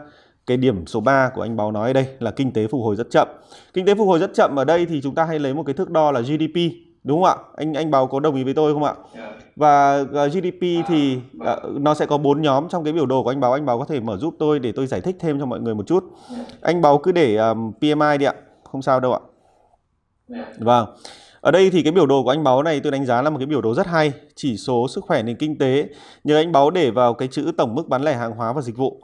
cái điểm số 3 của anh báo nói đây là kinh tế phục hồi rất chậm. Kinh tế phục hồi rất chậm ở đây thì chúng ta hay lấy một cái thước đo là GDP đúng không ạ? Anh anh báo có đồng ý với tôi không ạ? Yeah. Dạ và ờ, GDP à, thì vâng. ờ, nó sẽ có bốn nhóm trong cái biểu đồ của anh Báo. Anh Báo có thể mở giúp tôi để tôi giải thích thêm cho mọi người một chút. Anh Báo cứ để um, PMI đi ạ, không sao đâu ạ. Vâng. Ở đây thì cái biểu đồ của anh Báo này tôi đánh giá là một cái biểu đồ rất hay, chỉ số sức khỏe nền kinh tế. Nhờ anh Báo để vào cái chữ tổng mức bán lẻ hàng hóa và dịch vụ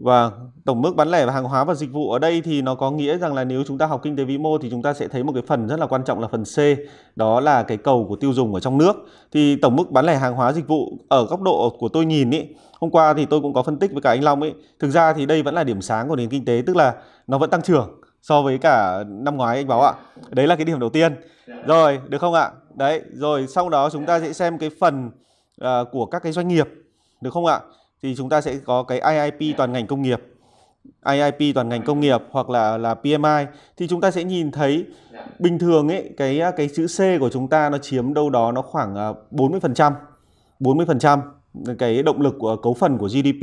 và vâng, tổng mức bán lẻ và hàng hóa và dịch vụ ở đây thì nó có nghĩa rằng là nếu chúng ta học kinh tế vĩ mô thì chúng ta sẽ thấy một cái phần rất là quan trọng là phần C, đó là cái cầu của tiêu dùng ở trong nước. Thì tổng mức bán lẻ hàng hóa dịch vụ ở góc độ của tôi nhìn ý, hôm qua thì tôi cũng có phân tích với cả anh Long ý thực ra thì đây vẫn là điểm sáng của nền kinh tế, tức là nó vẫn tăng trưởng so với cả năm ngoái anh báo ạ. Đấy là cái điểm đầu tiên. Rồi, được không ạ? Đấy, rồi sau đó chúng ta sẽ xem cái phần uh, của các cái doanh nghiệp, được không ạ? thì chúng ta sẽ có cái IIP dạ. toàn ngành công nghiệp IIP toàn ngành công nghiệp hoặc là là PMI thì chúng ta sẽ nhìn thấy dạ. bình thường ấy cái cái chữ C của chúng ta nó chiếm đâu đó nó khoảng 40% à, 40% cái động lực của cấu phần của GDP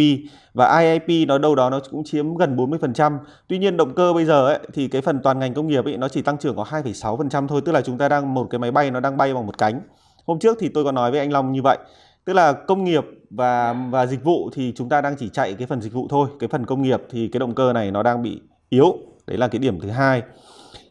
và IIP nó đâu đó nó cũng chiếm gần 40%. Tuy nhiên động cơ bây giờ ấy, thì cái phần toàn ngành công nghiệp ấy nó chỉ tăng trưởng có 2,6% thôi, tức là chúng ta đang một cái máy bay nó đang bay bằng một cánh. Hôm trước thì tôi có nói với anh Long như vậy tức là công nghiệp và và dịch vụ thì chúng ta đang chỉ chạy cái phần dịch vụ thôi cái phần công nghiệp thì cái động cơ này nó đang bị yếu đấy là cái điểm thứ hai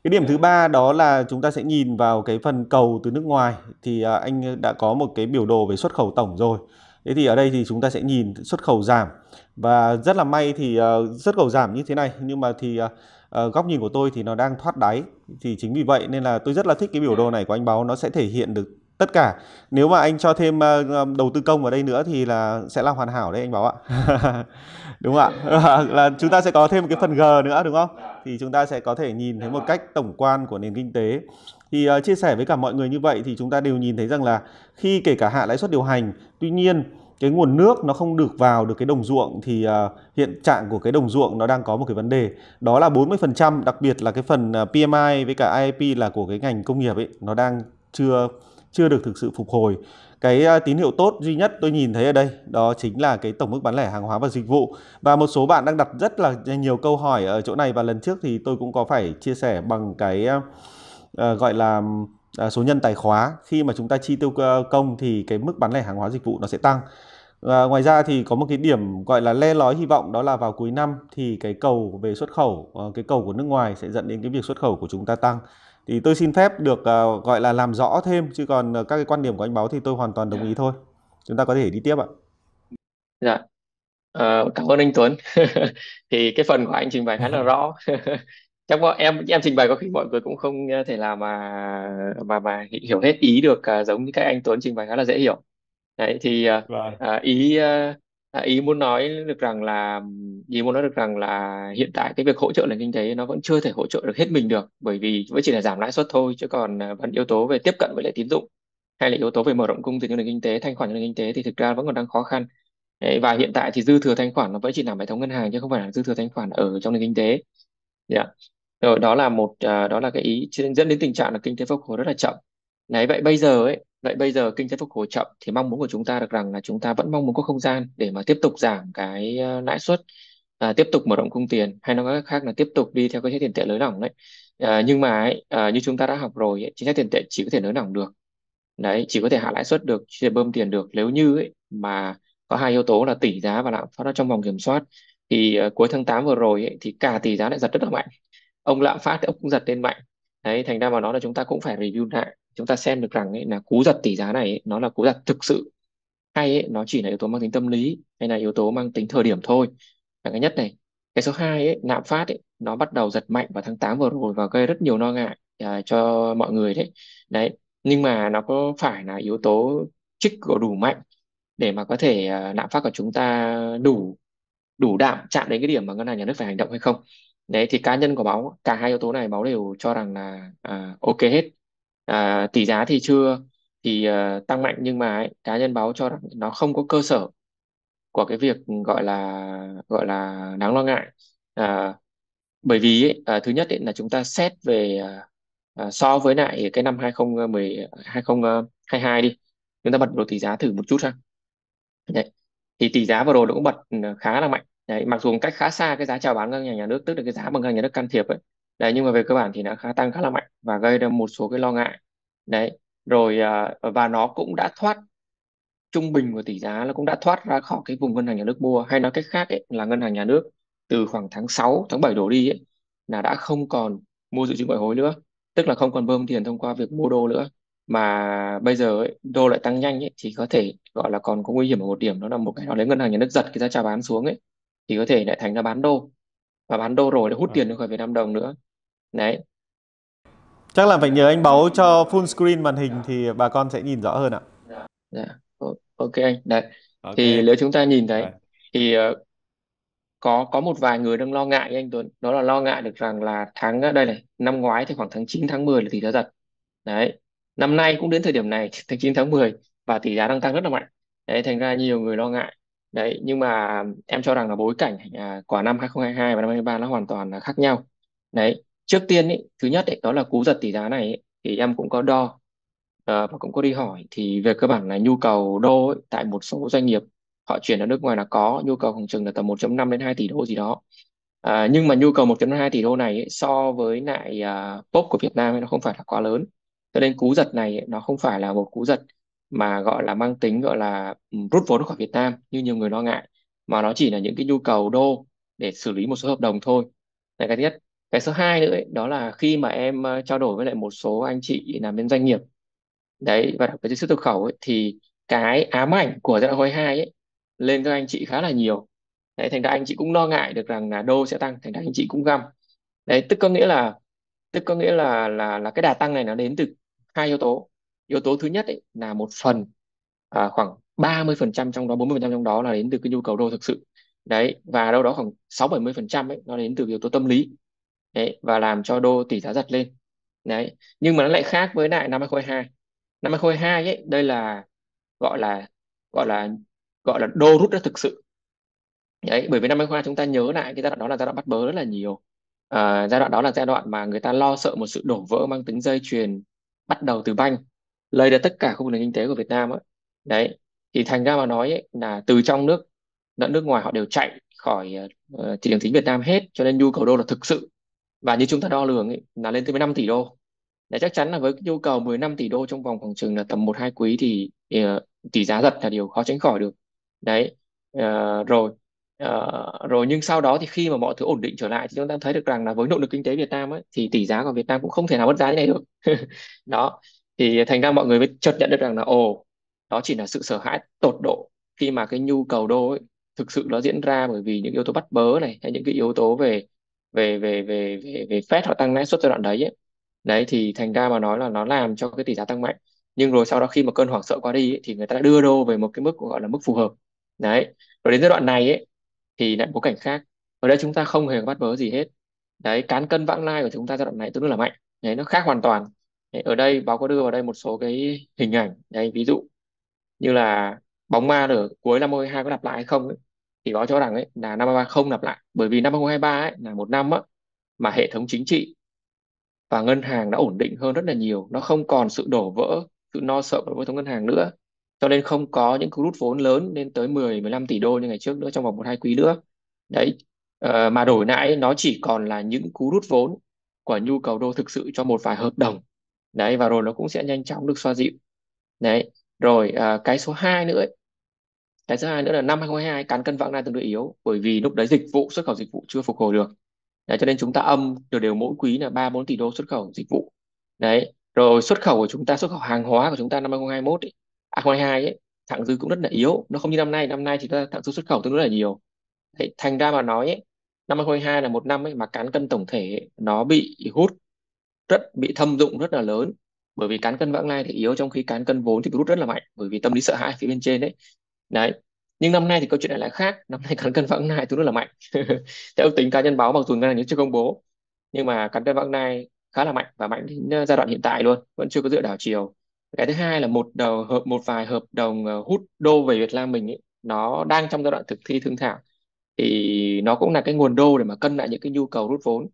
cái điểm thứ ba đó là chúng ta sẽ nhìn vào cái phần cầu từ nước ngoài thì à, anh đã có một cái biểu đồ về xuất khẩu tổng rồi thế thì ở đây thì chúng ta sẽ nhìn xuất khẩu giảm và rất là may thì à, xuất khẩu giảm như thế này nhưng mà thì à, góc nhìn của tôi thì nó đang thoát đáy thì chính vì vậy nên là tôi rất là thích cái biểu đồ này của anh báo nó sẽ thể hiện được tất cả nếu mà anh cho thêm ờ, ờ, đầu tư công vào đây nữa thì là sẽ là hoàn hảo đấy anh bảo ạ đúng không ạ là chúng ta sẽ có thêm một cái phần g nữa đúng không thì chúng ta sẽ có thể nhìn thấy một cách tổng quan của nền kinh tế thì uh, chia sẻ với cả mọi người như vậy thì chúng ta đều nhìn thấy rằng là khi kể cả hạ lãi suất điều hành tuy nhiên cái nguồn nước nó không được vào được cái đồng ruộng thì uh, hiện trạng của cái đồng ruộng nó đang có một cái vấn đề đó là 40% đặc biệt là cái phần PMI với cả IIP là của cái ngành công nghiệp ấy nó đang chưa chưa được thực sự phục hồi. Cái à, tín hiệu tốt duy nhất tôi nhìn thấy ở đây đó chính là cái tổng mức bán lẻ hàng hóa và dịch vụ. Và một số bạn đang đặt rất là nhiều câu hỏi ở chỗ này và lần trước thì tôi cũng có phải chia sẻ bằng cái uh, gọi là uh, số nhân tài khóa khi mà chúng ta chi tiêu công thì cái mức bán lẻ hàng hóa dịch vụ nó sẽ tăng. À, ngoài ra thì có một cái điểm gọi là le lói hy vọng đó là vào cuối năm thì cái cầu về xuất khẩu, ờ, cái cầu của nước ngoài sẽ dẫn đến cái việc xuất khẩu của chúng ta tăng thì tôi xin phép được uh, gọi là làm rõ thêm chứ còn uh, các cái quan điểm của anh Báo thì tôi hoàn toàn đồng ý dạ. thôi chúng ta có thể đi tiếp ạ dạ uh, cảm ơn anh Tuấn thì cái phần của anh trình bày khá là rõ chắc bọn em em trình bày có khi mọi người cũng không thể nào mà mà mà hiểu hết ý được uh, giống như các anh Tuấn trình bày khá là dễ hiểu đấy thì uh, vâng. uh, ý uh, À, ý muốn nói được rằng là ý muốn nói được rằng là hiện tại cái việc hỗ trợ nền kinh tế nó vẫn chưa thể hỗ trợ được hết mình được bởi vì vẫn chỉ là giảm lãi suất thôi chứ còn à, vẫn yếu tố về tiếp cận với lại tín dụng hay là yếu tố về mở rộng cung từ nền kinh tế thanh khoản cho nền kinh tế thì thực ra vẫn còn đang khó khăn Đấy, và hiện tại thì dư thừa thanh khoản nó vẫn chỉ nằm hệ thống ngân hàng chứ không phải là dư thừa thanh khoản ở trong nền kinh tế yeah. Dạ. rồi đó là một à, đó là cái ý dẫn đến tình trạng là kinh tế phục hồi rất là chậm Đấy, vậy bây giờ ấy, vậy bây giờ kinh tế phục hồi chậm thì mong muốn của chúng ta được rằng là chúng ta vẫn mong muốn có không gian để mà tiếp tục giảm cái ờ, lãi suất, à, tiếp tục mở rộng cung tiền hay nói cách khác là tiếp tục đi theo cái chính tiền tệ nới lỏng đấy. À, nhưng mà ấy, à, như chúng ta đã học rồi ấy, chính sách tiền tệ chỉ có thể nới lỏng được đấy chỉ có thể hạ lãi suất được chỉ thể bơm tiền được nếu như ấy, mà có hai yếu tố là tỷ giá và lạm phát nó trong vòng kiểm soát thì uh, cuối tháng 8 vừa rồi ấy, thì cả tỷ giá lại giật rất là mạnh ông lạm phát thì ông cũng giật lên mạnh đấy thành ra mà nói là chúng ta cũng phải review lại chúng ta xem được rằng ấy, là cú giật tỷ giá này ấy, nó là cú giật thực sự hay ấy, nó chỉ là yếu tố mang tính tâm lý hay là yếu tố mang tính thời điểm thôi là cái nhất này cái số 2 ấy, lạm phát ấy, nó bắt đầu giật mạnh vào tháng 8 vừa rồi và gây rất nhiều lo ngại à, cho mọi người đấy đấy nhưng mà nó có phải là yếu tố trích của đủ mạnh để mà có thể à, lạm phát của chúng ta đủ đủ đạm chạm đến cái điểm mà ngân hàng nhà nước phải hành động hay không đấy thì cá nhân của báo cả hai yếu tố này báo đều cho rằng là à, ok hết à, tỷ giá thì chưa thì à, tăng mạnh nhưng mà ấy, cá nhân báo cho rằng nó không có cơ sở của cái việc gọi là gọi là đáng lo ngại à, bởi vì ấy, à, thứ nhất ấy, là chúng ta xét về à, à so với lại cái năm 2010 2022 ờ, đi chúng ta bật đồ tỷ giá thử một chút ha đấy. thì tỷ giá vừa rồi nó cũng bật ừ, khá là mạnh đấy. mặc dù cách khá xa cái giá chào bán ngân hàng nhà nước tức là cái giá mà ngân hàng nhà nước can thiệp ấy đấy nhưng mà về cơ bản thì nó khá tăng khá là mạnh và gây ra một số cái lo ngại đấy rồi à, và nó cũng đã thoát trung bình của tỷ giá nó cũng đã thoát ra khỏi cái vùng ngân hàng nhà nước mua hay nói cách khác ấy, là ngân hàng nhà nước từ khoảng tháng 6, tháng 7 đổ đi ấy, là đã không còn mua dự trữ ngoại hối nữa tức là không còn bơm tiền thông qua việc mua đô nữa mà bây giờ ấy, đô lại tăng nhanh ấy, thì có thể gọi là còn có nguy hiểm ở một điểm đó là một cái nó lấy ngân hàng nhà nước giật cái giá chào bán xuống ấy thì có thể lại thành ra bán đô và bán đô rồi để hút à. tiền ra khỏi Việt Nam đồng nữa đấy chắc là phải nhờ anh báo cho full screen màn hình thì bà con sẽ nhìn rõ hơn ạ dạ, dạ. ok anh đấy okay. thì nếu chúng ta nhìn thấy okay. Dạ. thì ờ, có có một vài người đang lo ngại anh Tuấn đó là lo ngại được rằng là tháng ờ, đây này năm ngoái thì khoảng tháng 9 tháng 10 là tỷ giá giật đấy năm nay cũng đến thời điểm này tháng 9 tháng 10 và tỷ giá đang tăng rất là mạnh đấy thành ra nhiều người lo ngại đấy nhưng mà em cho rằng là bối cảnh à, của năm 2022 và năm 2023 nó hoàn toàn là khác nhau đấy trước tiên ý, thứ nhất ý, đó là cú giật tỷ giá này ý, thì em cũng có đo ờ, và cũng có đi hỏi thì về cơ bản là nhu cầu đô ấy, tại một số doanh nghiệp họ chuyển ở nước ngoài là có nhu cầu khoảng chừng là tầm 1.5 đến 2 tỷ đô gì đó à, nhưng mà nhu cầu 1.2 tỷ đô này ấy, so với lại uh, pop của Việt Nam ấy, nó không phải là quá lớn cho nên cú giật này ấy, nó không phải là một cú giật mà gọi là mang tính gọi là rút vốn khỏi Việt Nam như nhiều người lo ngại mà nó chỉ là những cái nhu cầu đô để xử lý một số hợp đồng thôi này cái thứ nhất cái số 2 nữa ấy, đó là khi mà em ờ, trao đổi với lại một số anh chị làm bên doanh nghiệp đấy và đặc biệt xuất nhập khẩu ấy, thì cái ám ảnh của giai đoạn gói hai ấy lên các anh chị khá là nhiều đấy thành ra anh chị cũng lo ngại được rằng là đô sẽ tăng thành ra anh chị cũng găm đấy tức có nghĩa là tức có nghĩa là là là cái đà tăng này nó đến từ hai yếu tố yếu tố thứ nhất ấy, là một phần à, khoảng 30% trong đó 40% trong đó là đến từ cái nhu cầu đô thực sự đấy và đâu đó khoảng sáu bảy mươi phần trăm ấy nó đến từ yếu tố tâm lý đấy, và làm cho đô tỷ giá giật lên đấy nhưng mà nó lại khác với lại năm 2022 năm 2022 ấy đây là gọi là gọi là gọi là đô rút ra thực sự đấy bởi vì năm 2022 chúng ta nhớ lại cái giai đoạn đó là giai đoạn bắt bớ rất là nhiều à, giai đoạn đó là giai đoạn mà người ta lo sợ một sự đổ vỡ mang tính dây chuyền bắt đầu từ banh lây ra tất cả khu vực nền kinh tế của Việt Nam ấy. đấy thì thành ra mà nói ấy, là từ trong nước lẫn nước ngoài họ đều chạy khỏi uh, thị trường chính Việt Nam hết cho nên nhu cầu đô là thực sự và như chúng ta đo lường ấy, là lên tới 15 tỷ đô để chắc chắn là với nhu cầu 15 tỷ đô trong vòng khoảng chừng là tầm một hai quý thì, ờ, tỷ giá giật là điều khó tránh khỏi được đấy uh, rồi uh, rồi nhưng sau đó thì khi mà mọi thứ ổn định trở lại thì chúng ta thấy được rằng là với nội lực kinh tế Việt Nam ấy, thì tỷ giá của Việt Nam cũng không thể nào mất giá như này được đó thì thành ra mọi người mới chợt nhận được rằng là ồ đó chỉ là sự sợ hãi tột độ khi mà cái nhu cầu đô ấy, thực sự nó diễn ra bởi vì những yếu tố bắt bớ này hay những cái yếu tố về về về về về về Fed họ tăng lãi suất giai đoạn đấy ấy. Đấy thì thành ra mà nói là nó làm cho cái tỷ giá tăng mạnh nhưng rồi sau đó khi mà cơn hoảng sợ qua đi ấy, thì người ta đã đưa đô về một cái mức gọi là mức phù hợp đấy rồi đến giai đoạn này ấy, thì lại bối cảnh khác ở đây chúng ta không hề bắt bớ gì hết đấy cán cân vãng lai của chúng ta giai đoạn này tương đối là mạnh đấy nó khác hoàn toàn đấy, ở đây báo có đưa vào đây một số cái hình ảnh đấy ví dụ như là bóng ma ở cuối năm 2022 có lặp lại hay không ấy thì báo cho rằng ấy là năm 2023 không lặp lại bởi vì năm 2023 ấy là một năm á, mà hệ thống chính trị và ngân hàng đã ổn định hơn rất là nhiều nó không còn sự đổ vỡ sự no sợ của hệ thống ngân hàng nữa cho nên không có những cú rút vốn lớn lên tới 10 15 tỷ đô như ngày trước nữa trong vòng một hai quý nữa đấy ờ, mà đổi lại nó chỉ còn là những cú rút vốn của nhu cầu đô thực sự cho một vài hợp đồng đấy và rồi nó cũng sẽ nhanh chóng được xoa dịu đấy rồi à, cái số 2 nữa ấy, cái thứ hai nữa là năm 2022 cán cân vãng lai tương đối yếu bởi vì lúc đấy dịch vụ xuất khẩu dịch vụ chưa phục hồi được đấy, cho nên chúng ta âm đều đều mỗi quý là 3 4 tỷ đô xuất khẩu dịch vụ đấy rồi xuất khẩu của chúng ta xuất khẩu hàng hóa của chúng ta năm 2021 ấy, à 2022 ấy thặng dư cũng rất là yếu nó không như năm nay năm nay thì ta thặng dư xuất khẩu tương đối là nhiều Thế thành ra mà nói ấy, năm 2022 là một năm ấy mà cán cân tổng thể ấy, nó bị hút rất bị thâm dụng rất là lớn bởi vì cán cân vãng lai thì yếu trong khi cán cân vốn thì rút rất là mạnh bởi vì tâm lý sợ hãi phía bên trên đấy đấy nhưng năm nay thì câu chuyện lại khác năm nay cán cân vãng lai tôi rất là mạnh theo ước tính cá nhân báo mặc dù là những chưa công bố nhưng mà cán cân vãng lai khá là mạnh và mạnh đến ờ, giai đoạn hiện tại luôn vẫn chưa có dựa đảo chiều cái thứ hai là một đầu hợp một vài hợp đồng ờ, hút đô về Việt Nam mình ấy, nó đang trong giai đoạn thực thi thương thảo thì nó cũng là cái nguồn đô để mà cân lại những cái nhu cầu rút vốn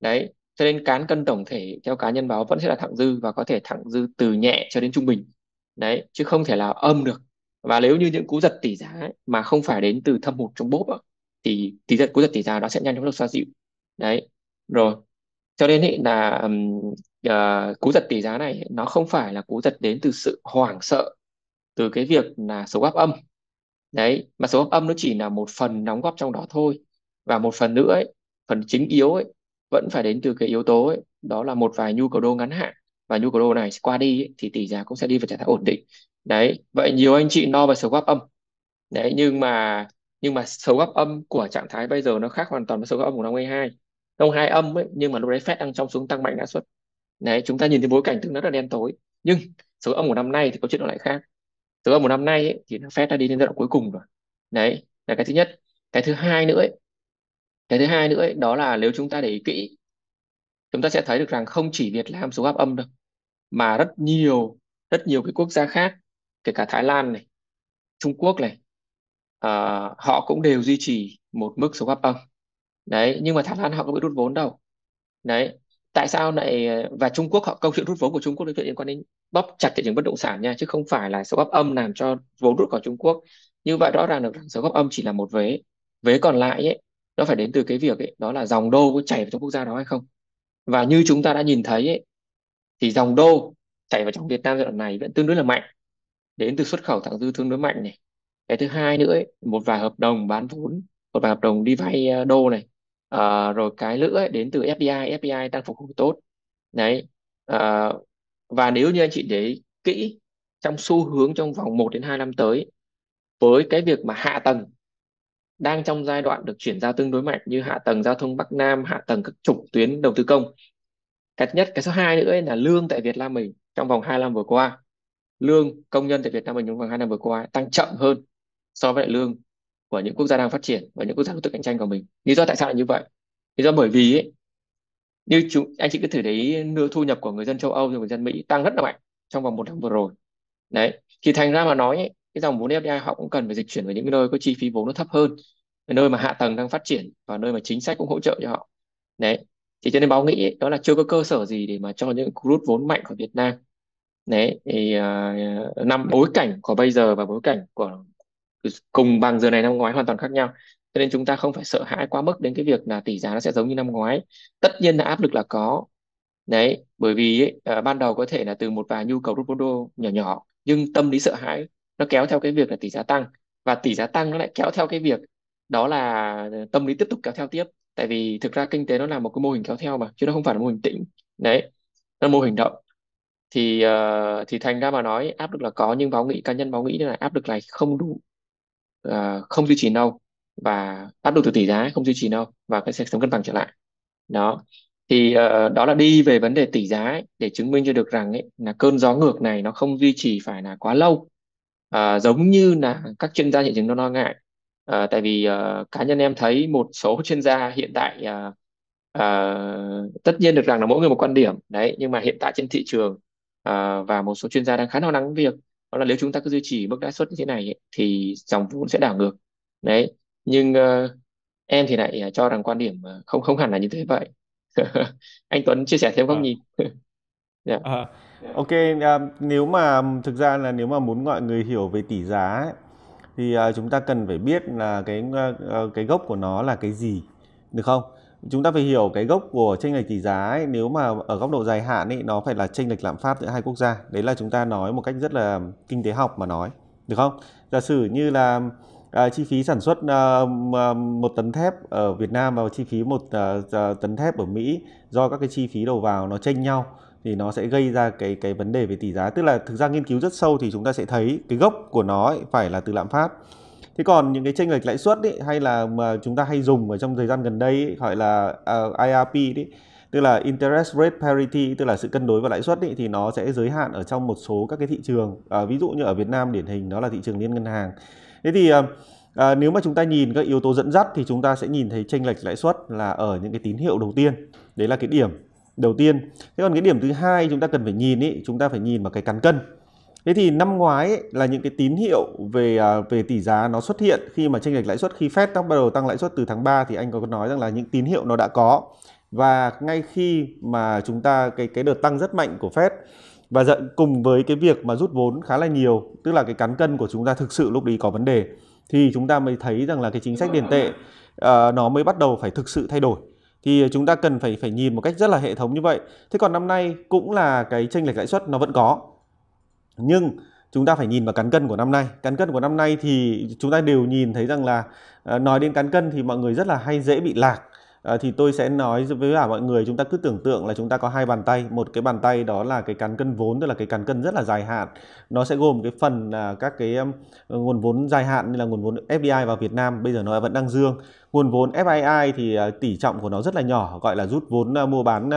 đấy cho nên cán cân tổng thể theo cá nhân báo vẫn sẽ là thẳng dư và có thể thẳng dư từ nhẹ cho đến trung bình đấy chứ không thể là âm được và nếu như những cú giật tỷ giá ấy, mà không phải đến từ thâm hụt trong bốp thì tỷ giật cú giật tỷ giá đó sẽ nhanh chóng được xoa dịu đấy rồi cho nên ấy là um, uh, cú giật tỷ giá này nó không phải là cú giật đến từ sự hoảng sợ từ cái việc là số góp âm đấy mà số góp âm nó chỉ là một phần đóng góp trong đó thôi và một phần nữa ấy, phần chính yếu ấy vẫn phải đến từ cái yếu tố ấy, đó là một vài nhu cầu đô ngắn hạn và nhu cầu đô này qua đi ấy, thì tỷ giá cũng sẽ đi vào trạng thái ổn định đấy vậy nhiều anh chị no và số góc âm đấy nhưng mà nhưng mà số góc âm của trạng thái bây giờ nó khác hoàn toàn với số góc âm của năm 22 năm 22 âm ấy, nhưng mà lúc đấy Fed đang trong xuống tăng mạnh lãi suất đấy chúng ta nhìn thấy bối cảnh tương rất là đen tối nhưng số âm của năm nay thì câu chuyện nó lại khác số âm của năm nay ấy, thì Fed đã đi đến giai đoạn cuối cùng rồi đấy là cái thứ nhất cái thứ hai nữa ấy, cái thứ hai nữa ấy, đó là nếu chúng ta để ý kỹ chúng ta sẽ thấy được rằng không chỉ Việt Nam số góc âm đâu mà rất nhiều rất nhiều cái quốc gia khác kể cả Thái Lan này Trung Quốc này à, họ cũng đều duy trì một mức số phát âm đấy nhưng mà Thái Lan họ có bị rút vốn đâu đấy tại sao lại và Trung Quốc họ câu chuyện rút vốn của Trung Quốc liên quan đến bóp chặt thị trường bất động sản nha chứ không phải là số góp âm làm cho vốn rút khỏi Trung Quốc như vậy rõ ràng được rằng số góp âm chỉ là một vế vế còn lại ấy nó phải đến từ cái việc ấy, đó là dòng đô có chảy vào trong quốc gia đó hay không và như chúng ta đã nhìn thấy ấy, thì dòng đô chảy vào trong Việt Nam giai đoạn này vẫn tương đối là mạnh đến từ xuất khẩu thẳng dư tương đối mạnh này cái thứ hai nữa ấy, một vài hợp đồng bán vốn một vài hợp đồng đi vay ờ, đô này à, rồi cái nữa ấy, đến từ FDI FDI đang phục hồi tốt đấy à, và nếu như anh chị để kỹ trong xu hướng trong vòng 1 đến 2 năm tới với cái việc mà hạ tầng đang trong giai đoạn được chuyển giao tương đối mạnh như hạ tầng giao thông Bắc Nam, hạ tầng các trục tuyến đầu tư công. Cái nhất, cái số 2 nữa là lương tại Việt Nam mình trong vòng 2 năm vừa qua lương công nhân tại Việt Nam mình trong vòng hai năm vừa qua tăng chậm hơn so với lương của những quốc gia đang phát triển và những quốc gia có sức cạnh tranh của mình lý do tại sao là như vậy lý do bởi vì ấy, như chúng anh chị cứ thử đấy nửa thu nhập của người dân châu Âu và người dân Mỹ tăng rất là mạnh trong vòng một năm vừa rồi đấy thì thành ra mà nói ấy, cái dòng vốn FDI họ cũng cần phải dịch chuyển về những nơi có chi phí vốn nó thấp hơn nơi mà hạ tầng đang phát triển và nơi mà chính sách cũng hỗ trợ cho họ đấy thì cho nên báo nghĩ ấy, đó là chưa có cơ sở gì để mà cho những rút vốn mạnh của Việt Nam đấy thì uh, năm bối cảnh của bây giờ và bối cảnh của cùng bằng giờ này năm ngoái hoàn toàn khác nhau cho nên chúng ta không phải sợ hãi quá mức đến cái việc là tỷ giá nó sẽ giống như năm ngoái tất nhiên là áp lực là có đấy bởi vì ấy, uh, ban đầu có thể là từ một vài nhu cầu rút vốn đô nhỏ nhỏ nhưng tâm lý sợ hãi nó kéo theo cái việc là tỷ giá tăng và tỷ giá tăng nó lại kéo theo cái việc đó là tâm lý tiếp tục kéo theo tiếp tại vì thực ra kinh tế nó là một cái mô hình kéo theo mà chứ nó không phải là mô hình tĩnh đấy nó là mô hình động thì ờ, thì thành ra mà nói áp lực là có nhưng báo nghĩ cá nhân báo nghĩ là áp lực này không đủ ờ, không duy trì lâu và áp lực từ tỷ giá không duy trì lâu và cái sẽ sớm cân bằng trở lại đó thì ờ, đó là đi về vấn đề tỷ giá ấy, để chứng minh cho được rằng ấy, là cơn gió ngược này nó không duy trì phải là quá lâu Ờ, giống như là các chuyên gia thị trường nó lo ngại Ờ, tại vì ờ, cá nhân em thấy một số chuyên gia hiện tại ờ, ờ, tất nhiên được rằng là mỗi người một quan điểm đấy nhưng mà hiện tại trên thị trường Ờ, và một số chuyên gia đang khá lo lắng việc đó là nếu chúng ta cứ duy trì mức lãi suất như thế này ấy, thì dòng vốn sẽ đảo ngược đấy nhưng uh, em thì lại ờ, cho rằng quan điểm không không hẳn là như thế vậy anh Tuấn chia sẻ thêm góc à. nhìn yeah. à, dạ. ok à, nếu mà thực ra là nếu mà muốn mọi người hiểu về tỷ giá ấy, thì à, chúng ta cần phải biết là cái à, cái gốc của nó là cái gì được không chúng ta phải hiểu cái gốc của tranh lệch tỷ giá ấy, nếu mà ở góc độ dài hạn ấy, nó phải là tranh lệch lạm phát giữa hai quốc gia đấy là chúng ta nói một cách rất là kinh tế học mà nói được không giả sử như là à, chi phí sản xuất à, à một tấn thép ở Việt Nam và chi phí một à, tấn thép ở Mỹ do các cái chi phí đầu vào nó tranh nhau thì nó sẽ gây ra cái cái vấn đề về tỷ giá tức là thực ra nghiên cứu rất sâu thì chúng ta sẽ thấy cái gốc của nó ấy phải là từ lạm phát Thế còn những cái chênh lệch lãi suất ấy, hay là mà chúng ta hay dùng ở trong thời gian gần đây ấy, gọi là uh, à, IRP đấy, tức là interest rate parity tức là sự cân đối và lãi suất ấy, thì nó sẽ giới hạn ở trong một số các cái thị trường. À, ví dụ như ở Việt Nam điển hình đó là thị trường liên ngân hàng. Thế thì uh, À, nếu mà chúng ta nhìn các yếu tố dẫn dắt thì chúng ta sẽ nhìn thấy chênh lệch lãi suất là ở những cái tín hiệu đầu tiên. Đấy là cái điểm đầu tiên. Thế còn cái điểm thứ hai chúng ta cần phải nhìn ấy, chúng ta phải nhìn vào cái cán cân Thế thì năm ngoái ấy, là những cái tín hiệu về à, về tỷ giá nó xuất hiện khi mà tranh lệch lãi suất khi Fed nó bắt đầu tăng lãi suất từ tháng 3 thì anh có nói rằng là những tín hiệu nó đã có và ngay khi mà chúng ta cái cái đợt tăng rất mạnh của Fed và dẫn cùng với cái việc mà rút vốn khá là nhiều, tức là cái cán cân của chúng ta thực sự lúc đấy có vấn đề thì chúng ta mới thấy rằng là cái chính sách tiền tệ uh, nó mới bắt đầu phải thực sự thay đổi thì chúng ta cần phải phải nhìn một cách rất là hệ thống như vậy. Thế còn năm nay cũng là cái tranh lệch lãi suất nó vẫn có nhưng chúng ta phải nhìn vào cán cân của năm nay cán cân của năm nay thì chúng ta đều nhìn thấy rằng là ờ, nói đến cán cân thì mọi người rất là hay dễ bị lạc À, thì tôi sẽ nói với cả mọi người chúng ta cứ tưởng tượng là chúng ta có hai bàn tay một cái bàn tay đó là cái cán cân vốn tức là cái cán cân rất là dài hạn nó sẽ gồm cái phần là các cái nguồn vốn dài hạn như là nguồn vốn FDI vào Việt Nam bây giờ nó vẫn đang dương nguồn vốn FII thì à, tỷ trọng của nó rất là nhỏ gọi là rút vốn à, mua bán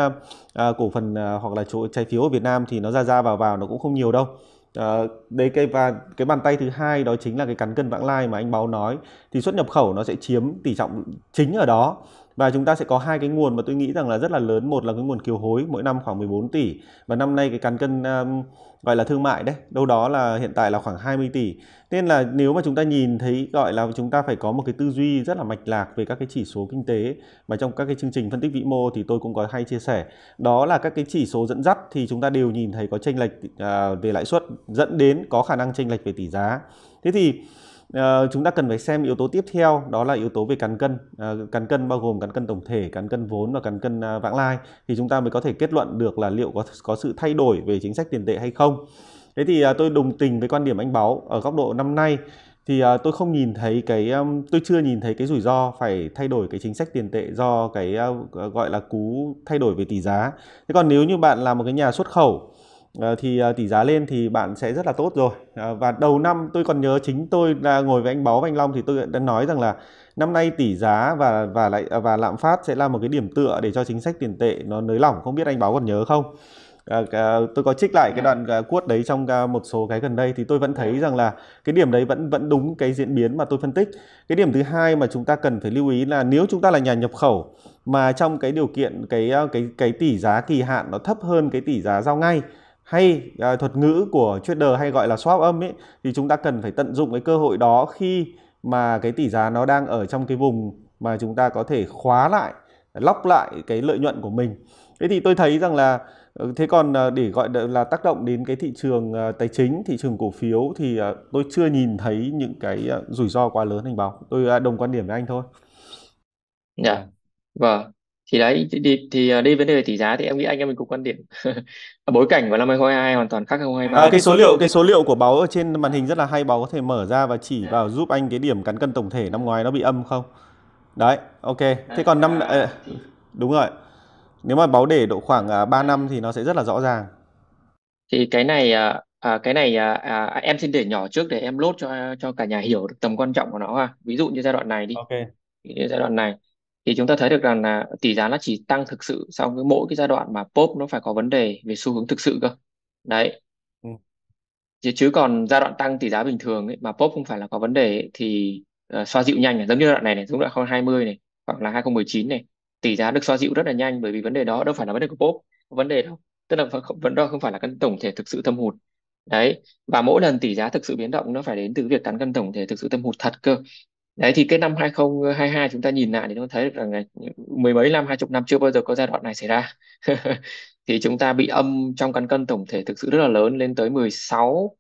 à, cổ phần hoặc là trái phiếu ở Việt Nam thì nó ra ra vào vào nó cũng không nhiều đâu À, ờ, đấy cái và cái bàn tay thứ hai đó chính là cái cán cân vãng lai mà anh báo nói thì xuất nhập khẩu nó sẽ chiếm tỷ trọng chính ở đó và chúng ta sẽ có hai cái nguồn mà tôi nghĩ rằng là rất là lớn một là cái nguồn kiều hối mỗi năm khoảng 14 tỷ và năm nay cái cán cân um, gọi là thương mại đấy đâu đó là hiện tại là khoảng 20 tỷ nên là nếu mà chúng ta nhìn thấy gọi là chúng ta phải có một cái tư duy rất là mạch lạc về các cái chỉ số kinh tế mà trong các cái chương trình phân tích vĩ mô thì tôi cũng có hay chia sẻ đó là các cái chỉ số dẫn dắt thì chúng ta đều nhìn thấy có chênh lệch uh, về lãi suất dẫn đến có khả năng chênh lệch về tỷ giá thế thì À, chúng ta cần phải xem yếu tố tiếp theo đó là yếu tố về cán cân à, cán cân bao gồm cán cân tổng thể cán cân vốn và cán cân à, vãng lai thì chúng ta mới có thể kết luận được là liệu có có sự thay đổi về chính sách tiền tệ hay không thế thì à, tôi đồng tình với quan điểm anh báo ở góc độ năm nay thì à, tôi không nhìn thấy cái um, tôi chưa nhìn thấy cái rủi ro phải thay đổi cái chính sách tiền tệ do cái uh, gọi là cú thay đổi về tỷ giá thế còn nếu như bạn là một cái nhà xuất khẩu Ờ, thì à, tỷ giá lên thì bạn sẽ rất là tốt rồi ờ, và đầu năm tôi còn nhớ chính tôi là ngồi với anh báo và anh Long thì tôi đã nói rằng là năm nay tỷ giá và và lại à, và lạm phát sẽ là một cái điểm tựa để cho chính sách tiền tệ nó nới lỏng không biết anh báo còn nhớ không ờ, à, tôi có trích lại cái dạ. đoạn à, cuốt đấy trong một số cái gần đây thì tôi vẫn thấy dạ. rằng là cái điểm đấy vẫn vẫn đúng cái diễn biến mà tôi phân tích cái điểm thứ hai mà chúng ta cần phải lưu ý là nếu chúng ta là nhà nhập khẩu mà trong cái điều kiện cái cái cái tỷ giá kỳ hạn nó thấp hơn cái tỷ giá giao ngay hay uh, thuật ngữ của trader hay gọi là swap âm ấy thì chúng ta cần phải tận dụng cái cơ hội đó khi mà cái tỷ giá nó đang ở trong cái vùng mà chúng ta có thể khóa lại lóc lại cái lợi nhuận của mình thế thì tôi thấy rằng là ừ, thế còn à, để gọi là tác động đến cái thị trường à, tài chính thị trường cổ phiếu thì tôi chưa nhìn thấy những cái rủi ro quá lớn anh báo tôi đồng quan điểm với anh thôi dạ yeah. vâng thì đấy thì, thì, thì ờ, đây vấn đề tỷ giá thì em nghĩ anh em mình cùng quan điểm bối cảnh của năm 2022 hoàn toàn khác 2023 à, cái số liệu cái số liệu của báo ở trên màn hình rất là hay báo có thể mở ra và chỉ vào giúp anh cái điểm cán cân tổng thể năm ngoái nó bị âm không đấy ok à, thế còn năm à, ờ, à, đúng rồi nếu mà báo để độ khoảng 3 năm thì nó sẽ rất là rõ ràng thì cái này cái này em xin để nhỏ trước để em lốt cho cho cả nhà hiểu được tầm quan trọng của nó ha. Ví dụ như giai đoạn này đi. Ok. Giai đoạn này thì chúng ta thấy được rằng là tỷ giá nó chỉ tăng thực sự sau cái mỗi cái giai đoạn mà pop nó phải có vấn đề về xu hướng thực sự cơ đấy ừ. chứ, còn giai đoạn tăng tỷ giá bình thường ấy, mà pop không phải là có vấn đề ấy, thì uh, xoa dịu nhanh giống như đoạn này này giống đoạn 2020 này hoặc là 2019 này tỷ giá được xoa dịu rất là nhanh bởi vì vấn đề đó đâu phải là vấn đề của pop vấn đề đâu tức là vấn đó không phải là cân tổng thể thực sự thâm hụt đấy và mỗi lần tỷ giá thực sự biến động nó phải đến từ việc cán cân tổng thể thực sự thâm hụt thật cơ Đấy thì cái năm 2022 chúng ta nhìn lại thì chúng ta thấy được rằng là mười mấy năm, hai chục năm chưa bao giờ có giai đoạn này xảy ra. thì chúng ta bị âm trong cán cân tổng thể thực sự rất là lớn lên tới 16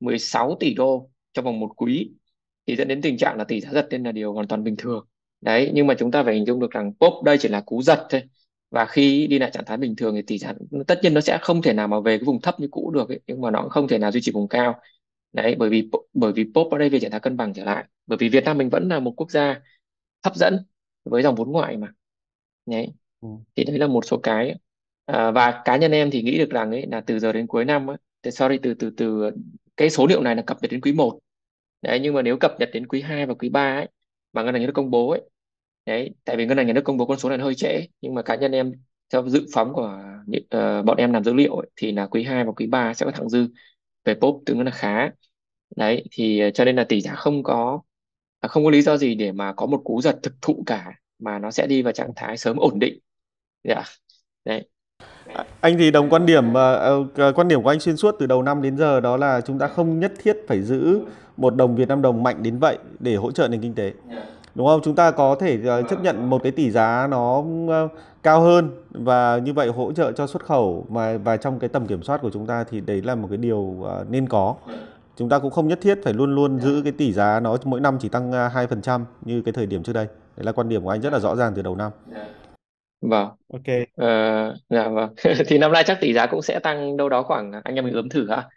16 tỷ đô trong vòng một quý thì dẫn đến tình trạng là tỷ giá giật lên là điều hoàn toàn bình thường đấy nhưng mà chúng ta phải hình dung được rằng pop đây chỉ là cú giật thôi và khi đi lại trạng thái bình thường thì tỷ giá tất nhiên nó sẽ không thể nào mà về cái vùng thấp như cũ được ấy, nhưng mà nó cũng không thể nào duy trì vùng cao đấy bởi vì bởi vì pop ở đây về trạng thái cân bằng trở lại bởi vì Việt Nam mình vẫn là một quốc gia hấp dẫn với dòng vốn ngoại mà đấy ừ. thì đấy là một số cái à, và cá nhân em thì nghĩ được rằng ấy là từ giờ đến cuối năm ấy, từ, sorry từ từ từ cái số liệu này là cập nhật đến quý 1 đấy nhưng mà nếu cập nhật đến quý 2 và quý 3 ấy mà ngân hàng nhà nước công bố ấy đấy tại vì ngân hàng nhà nước công bố con số này hơi trễ nhưng mà cá nhân em theo dự phóng của uh, bọn em làm dữ liệu ấy, thì là quý 2 và quý 3 sẽ có thặng dư về pop tương đối là khá đấy thì ờ, cho nên là tỷ giá không có à, không có lý do gì để mà có một cú giật thực thụ cả mà nó sẽ đi vào trạng thái sớm ổn định yeah. Dạ. đấy à, anh thì đồng quan điểm uh, quan điểm của anh xuyên suốt từ đầu năm đến giờ đó là chúng ta không nhất thiết phải giữ một đồng Việt Nam đồng mạnh đến vậy để hỗ trợ nền kinh tế dạ. đúng không chúng ta có thể uh, chấp nhận một cái tỷ giá nó uh, cao hơn và như vậy hỗ trợ cho xuất khẩu mà và trong cái tầm kiểm soát của chúng ta thì đấy là một cái điều à, nên có. Chúng ta cũng không nhất thiết phải luôn luôn giữ cái tỷ giá nó mỗi năm chỉ tăng 2% à, như cái thời điểm trước đây. Đấy là quan điểm của anh rất là rõ ràng từ đầu năm. Dạ. Vâng. Ok. Ờ, dạ vâng. thì năm nay chắc tỷ giá cũng sẽ tăng đâu đó khoảng anh em mình ướm thử ha.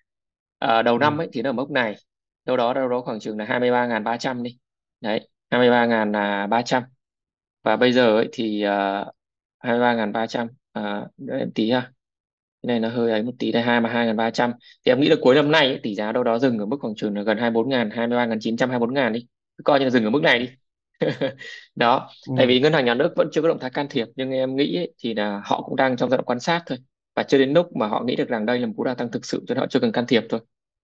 À, đầu ừ. năm ấy thì nó ở mốc này đâu đó đâu đó khoảng chừng là 23.300 đi. Đấy, 23.300. À, và bây giờ ấy thì 23.300 à, đợi em tí ha cái này nó hơi ấy một tí đây hai mà hai ba trăm thì em nghĩ là cuối năm nay tỷ giá đâu đó dừng ở mức khoảng chừng là gần hai hai bốn ngàn mươi 24 chín trăm hai bốn ngàn đi cứ coi như là dừng ở mức này đi đó ừ. tại vì ngân hàng nhà nước vẫn chưa có động thái can thiệp nhưng em nghĩ ấy, thì là họ cũng đang trong giai đoạn quan sát thôi và chưa đến lúc mà họ nghĩ được rằng đây là một cú đa tăng thực sự cho nên họ chưa cần can thiệp thôi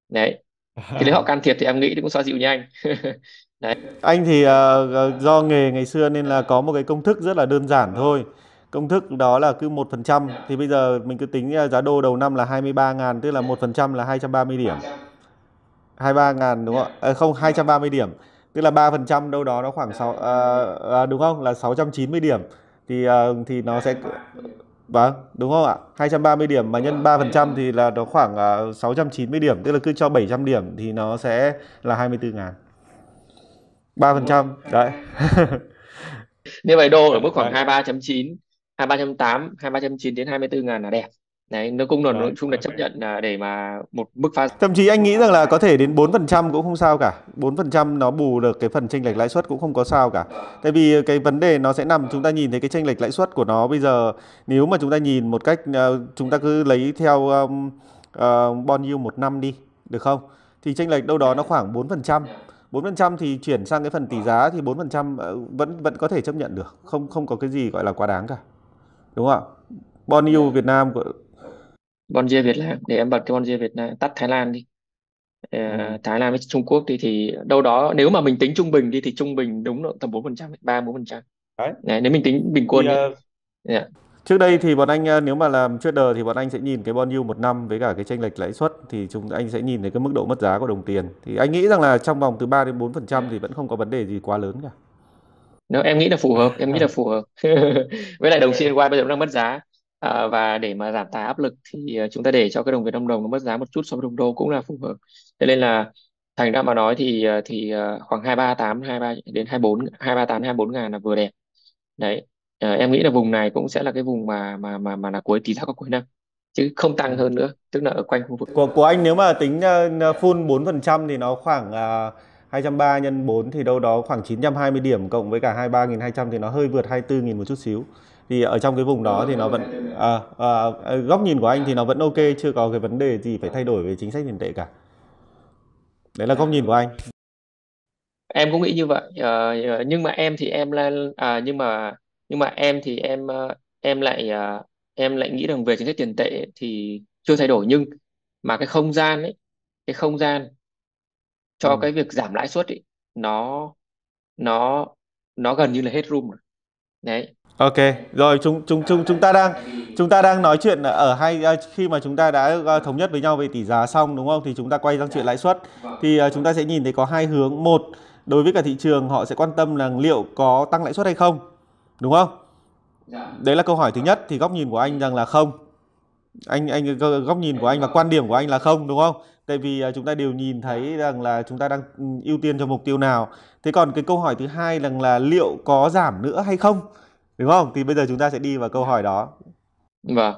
đấy thì nếu họ can thiệp thì em nghĩ thì cũng xoa dịu nhanh đấy anh thì uh, do nghề ngày xưa nên là có một cái công thức rất là đơn giản thôi công thức đó là cứ 1% thì bây giờ mình cứ tính à, giá đô đầu năm là 23.000 tức là 1% dạ. là 230 điểm. 23.000 đúng không ạ? À, không 230 điểm. Tức là 3% đâu đó nó khoảng 6 à, à, đúng không? Là 690 điểm. Thì à, thì nó sẽ vâng, đúng không ạ? 230 điểm mà nhân 3% thì là nó khoảng à, 690 điểm, tức là cứ cho 700 điểm thì nó sẽ là 24.000. 3% đấy. Như vậy đô ở mức khoảng 23.9 23.8 23.9 đến 24 ngàn là đẹp đấy nó cũng là nói vâng, chung là chấp nhận à, để mà một mức phá thậm chí anh nghĩ rằng là có thể đến 4% cũng không sao cả 4% nó bù được cái phần chênh lệch lãi suất cũng không có sao cả tại vì cái vấn đề nó sẽ nằm chúng ta nhìn thấy cái chênh lệch lãi suất của nó bây giờ nếu mà chúng ta nhìn một cách à, chúng ta cứ lấy theo um, uh, bond yield một năm đi được không thì chênh lệch đâu đó nó khoảng 4% 4% thì chuyển sang cái phần tỷ giá thì 4% ờ, vẫn vẫn có thể chấp nhận được không không có cái gì gọi là quá đáng cả đúng không ạ bon yêu dạ. Việt Nam của Bonje Việt Nam để em bật cái Bonje Việt Nam tắt Thái Lan đi ờ, ừ. Thái Lan với Trung Quốc thì thì đâu đó nếu mà mình tính trung bình đi thì trung bình đúng là tầm 4% 3 4%. Đấy. Này, nếu mình tính bình quân thì, Uh... Yeah. Ờ, dạ. Trước đây thì bọn anh ờ, nếu mà làm trader thì bọn anh sẽ nhìn cái bond yield một năm với cả cái chênh lệch lãi suất thì chúng anh sẽ nhìn thấy cái mức độ mất giá của đồng tiền. Thì anh nghĩ rằng là trong vòng từ 3 đến 4% dạ. thì vẫn không có vấn đề gì quá lớn cả nếu em nghĩ là phù hợp em nghĩ là ờ. phù hợp với lại đồng CNY bây giờ đang mất giá à, và để mà giảm tải áp lực thì ờ, chúng ta để cho cái đồng Việt Nam đồng nó mất giá một chút so với đồng đô cũng là phù hợp thế nên là thành ra mà nói thì thì khoảng 238 23 đến 24 238 24 ngàn là vừa đẹp đấy à, em nghĩ là vùng này cũng sẽ là cái vùng mà mà mà mà là cuối tí có cuối năm chứ không tăng ừ. hơn nữa tức là ở quanh khu vực của của anh nếu mà tính uh, full 4% thì nó khoảng uh 230 nhân 4 thì đâu đó khoảng 920 điểm cộng với cả 23.200 thì nó hơi vượt 24.000 một chút xíu. Thì ở trong cái vùng đó thì nó vẫn à, à, góc nhìn của anh thì nó vẫn ok chưa có cái vấn đề gì phải thay đổi về chính sách tiền tệ cả. Đấy là góc nhìn của anh. Em cũng nghĩ như vậy. À, nhưng mà em thì em là à, nhưng mà nhưng mà em thì em ờ, em lại em lại nghĩ rằng về chính sách tiền tệ thì chưa thay đổi nhưng mà cái không gian ấy cái không gian cho cái việc giảm lãi suất ấy nó nó nó gần như là hết room rồi đấy Ok, rồi chúng chúng chúng chúng ta đang chúng ta đang nói chuyện ở hai à, khi mà chúng ta đã à, thống nhất với nhau về tỷ giá xong đúng không? Thì chúng ta quay sang chuyện lãi suất. Thì à, chúng ta sẽ nhìn thấy có hai hướng. Một, đối với cả thị trường họ sẽ quan tâm là liệu có tăng lãi suất hay không. Đúng không? Đấy là câu hỏi thứ nhất thì góc nhìn của anh rằng là không. Anh anh góc nhìn của anh và quan điểm của anh là không đúng không? tại vì à, chúng ta đều nhìn thấy rằng là chúng ta đang ừ, ưu tiên cho mục tiêu nào thế còn cái câu hỏi thứ hai rằng là, liệu có giảm nữa hay không đúng không thì bây giờ chúng ta sẽ đi vào câu hỏi đó vâng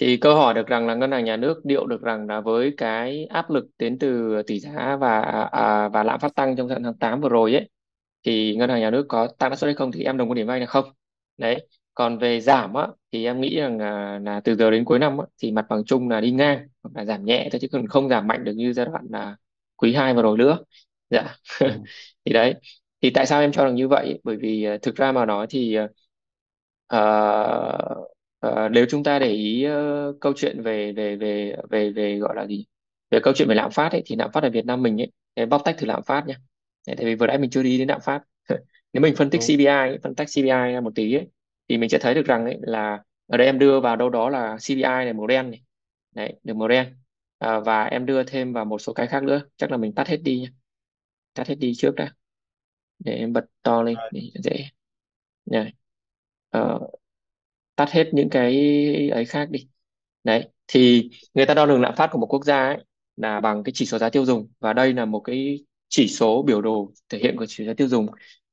thì câu hỏi được rằng là ngân hàng nhà nước liệu được rằng là với cái áp lực đến từ tỷ giá và à, và lạm phát tăng trong tháng 8 vừa rồi ấy thì ngân hàng nhà nước có tăng lãi suất hay không thì em đồng quan điểm với anh là không đấy còn về giảm á thì em nghĩ rằng là, là từ giờ đến cuối năm á, thì mặt bằng chung là đi ngang là giảm nhẹ thôi chứ còn không giảm mạnh được như giai đoạn là quý 2 vừa rồi nữa dạ ừ. thì đấy thì tại sao em cho rằng như vậy bởi vì uh, thực ra mà nói thì uh, uh, nếu chúng ta để ý uh, câu chuyện về về về về về gọi là gì về câu chuyện về lạm phát ấy thì lạm phát ở Việt Nam mình ấy bóc tách từ lạm phát nhé tại vì vừa nãy mình chưa đi đến lạm phát nếu mình phân tích ừ. CPI phân tách CPI một tí ấy, thì mình sẽ thấy được rằng ấy là ở đây em đưa vào đâu đó là CPI này màu đen này đấy đường màu đen à, và em đưa thêm vào một số cái khác nữa chắc là mình tắt hết đi nhé tắt hết đi trước đã để em bật to lên để dễ này à, tắt hết những cái ấy khác đi đấy thì người ta đo lường lạm phát của một quốc gia ấy là bằng cái chỉ số giá tiêu dùng và đây là một cái chỉ số biểu đồ thể hiện của chỉ số giá tiêu dùng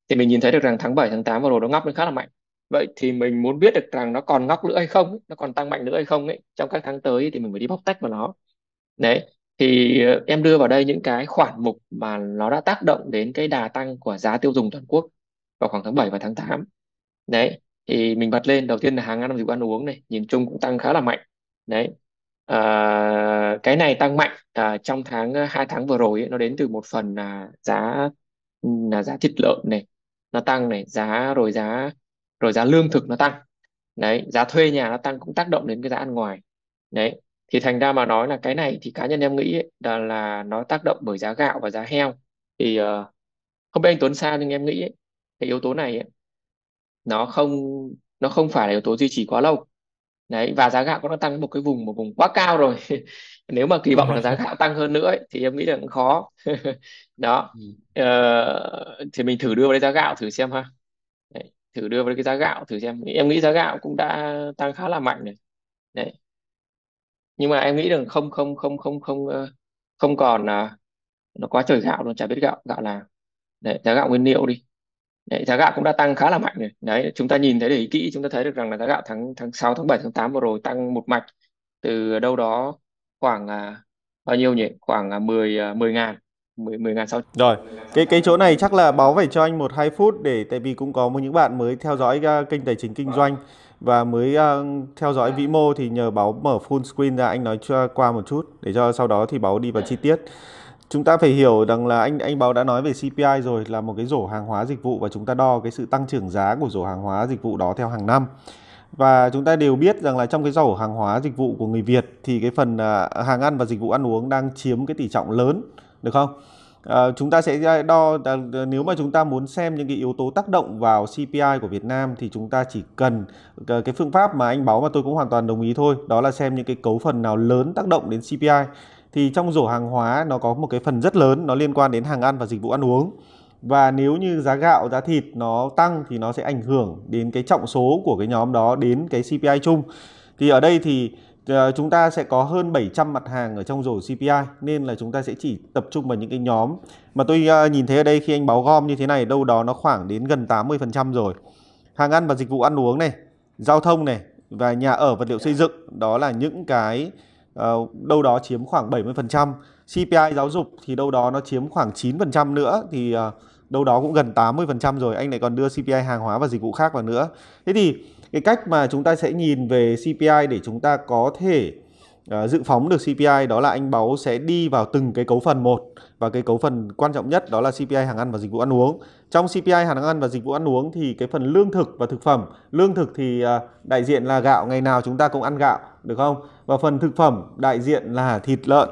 thì mình nhìn thấy được rằng tháng 7, tháng 8 vào đồ nó ngóc lên khá là mạnh vậy thì mình muốn biết được rằng nó còn ngóc nữa hay không nó còn tăng mạnh nữa hay không ấy trong các tháng tới thì mình phải đi bóc tách vào nó đấy thì ờ, em đưa vào đây những cái khoản mục mà nó đã tác động đến cái đà tăng của giá tiêu dùng toàn quốc vào khoảng tháng 7 và tháng 8 đấy thì mình bật lên đầu tiên là hàng ăn dịch vụ ăn uống này nhìn chung cũng tăng khá là mạnh đấy à, cái này tăng mạnh à, trong tháng ờ, hai tháng vừa rồi ấy, nó đến từ một phần là giá là giá thịt lợn này nó tăng này giá rồi giá rồi giá lương thực nó tăng đấy giá thuê nhà nó tăng cũng tác động đến cái giá ăn ngoài đấy thì thành ra mà nói là cái này thì cá nhân em nghĩ ấy, là, nó tác động bởi giá gạo và giá heo thì ờ, không biết anh Tuấn sao nhưng em nghĩ ấy, cái yếu tố này ấy, nó không nó không phải là yếu tố duy trì quá lâu đấy và giá gạo cũng đã tăng một cái vùng một vùng quá cao rồi nếu mà kỳ vọng là giá gạo tăng hơn nữa ấy, thì em nghĩ là cũng khó đó ừ. ờ, thì mình thử đưa vào đây giá gạo thử xem ha thử đưa vào cái giá gạo thử xem em nghĩ giá gạo cũng đã tăng khá là mạnh rồi đấy nhưng mà em nghĩ rằng không không không không không ờ, không còn à, nó quá trời gạo luôn chả biết gạo gạo nào đấy giá gạo nguyên liệu đi đấy, giá gạo cũng đã tăng khá là mạnh rồi đấy chúng ta nhìn thấy để ý kỹ chúng ta thấy được rằng là giá gạo tháng tháng 6 tháng 7 tháng 8 vừa rồi tăng một mạch từ đâu đó khoảng à, bao nhiêu nhỉ khoảng à, 10 10 à, ngàn 10 10 ngàn sau. Rồi, cái cái chỗ này chắc là báo phải cho anh một hai phút để tại vì cũng có một những bạn mới theo dõi uh, kênh tài chính kinh vâng. doanh và mới uh, theo dõi dạ. vĩ mô thì nhờ báo mở full screen ra anh nói cho qua một chút để cho sau đó thì báo đi vào chi tiết. Chúng ta phải hiểu rằng là anh anh báo đã nói về CPI rồi là một cái rổ hàng hóa dịch vụ và chúng ta đo cái sự tăng trưởng giá của rổ hàng hóa dịch vụ đó theo hàng năm và chúng ta đều biết rằng là trong cái rổ hàng hóa dịch vụ của người Việt thì cái phần à, hàng ăn và dịch vụ ăn uống đang chiếm cái tỷ trọng lớn được không? À, chúng ta sẽ à, đo à, nếu mà chúng ta muốn xem những cái yếu tố tác động vào CPI của Việt Nam thì chúng ta chỉ cần à, cái phương pháp mà anh báo mà tôi cũng hoàn toàn đồng ý thôi đó là xem những cái cấu phần nào lớn tác động đến CPI thì trong rổ hàng hóa nó có một cái phần rất lớn nó liên quan đến hàng ăn và dịch vụ ăn uống và nếu như giá gạo giá thịt nó tăng thì nó sẽ ảnh hưởng đến cái trọng số của cái nhóm đó đến cái CPI chung thì ở đây thì Ờ, chúng ta sẽ có hơn 700 mặt hàng ở trong rổ CPI nên là chúng ta sẽ chỉ tập trung vào những cái nhóm mà tôi ờ, nhìn thấy ở đây khi anh báo gom như thế này đâu đó nó khoảng đến gần 80% rồi. Hàng ăn và dịch vụ ăn uống này, giao thông này và nhà ở vật liệu xây dựng đó là những cái ờ, đâu đó chiếm khoảng 70%. CPI giáo dục thì đâu đó nó chiếm khoảng 9% nữa thì đâu đó cũng gần 80% rồi, anh lại còn đưa CPI hàng hóa và dịch vụ khác vào nữa. Thế thì cái cách mà chúng ta sẽ nhìn về CPI để chúng ta có thể uh, dự phóng được CPI đó là anh Báu sẽ đi vào từng cái cấu phần một và cái cấu phần quan trọng nhất đó là CPI hàng ăn và dịch vụ ăn uống. Trong CPI hàng ăn và dịch vụ ăn uống thì cái phần lương thực và thực phẩm, lương thực thì uh, đại diện là gạo ngày nào chúng ta cũng ăn gạo được không? Và phần thực phẩm đại diện là thịt lợn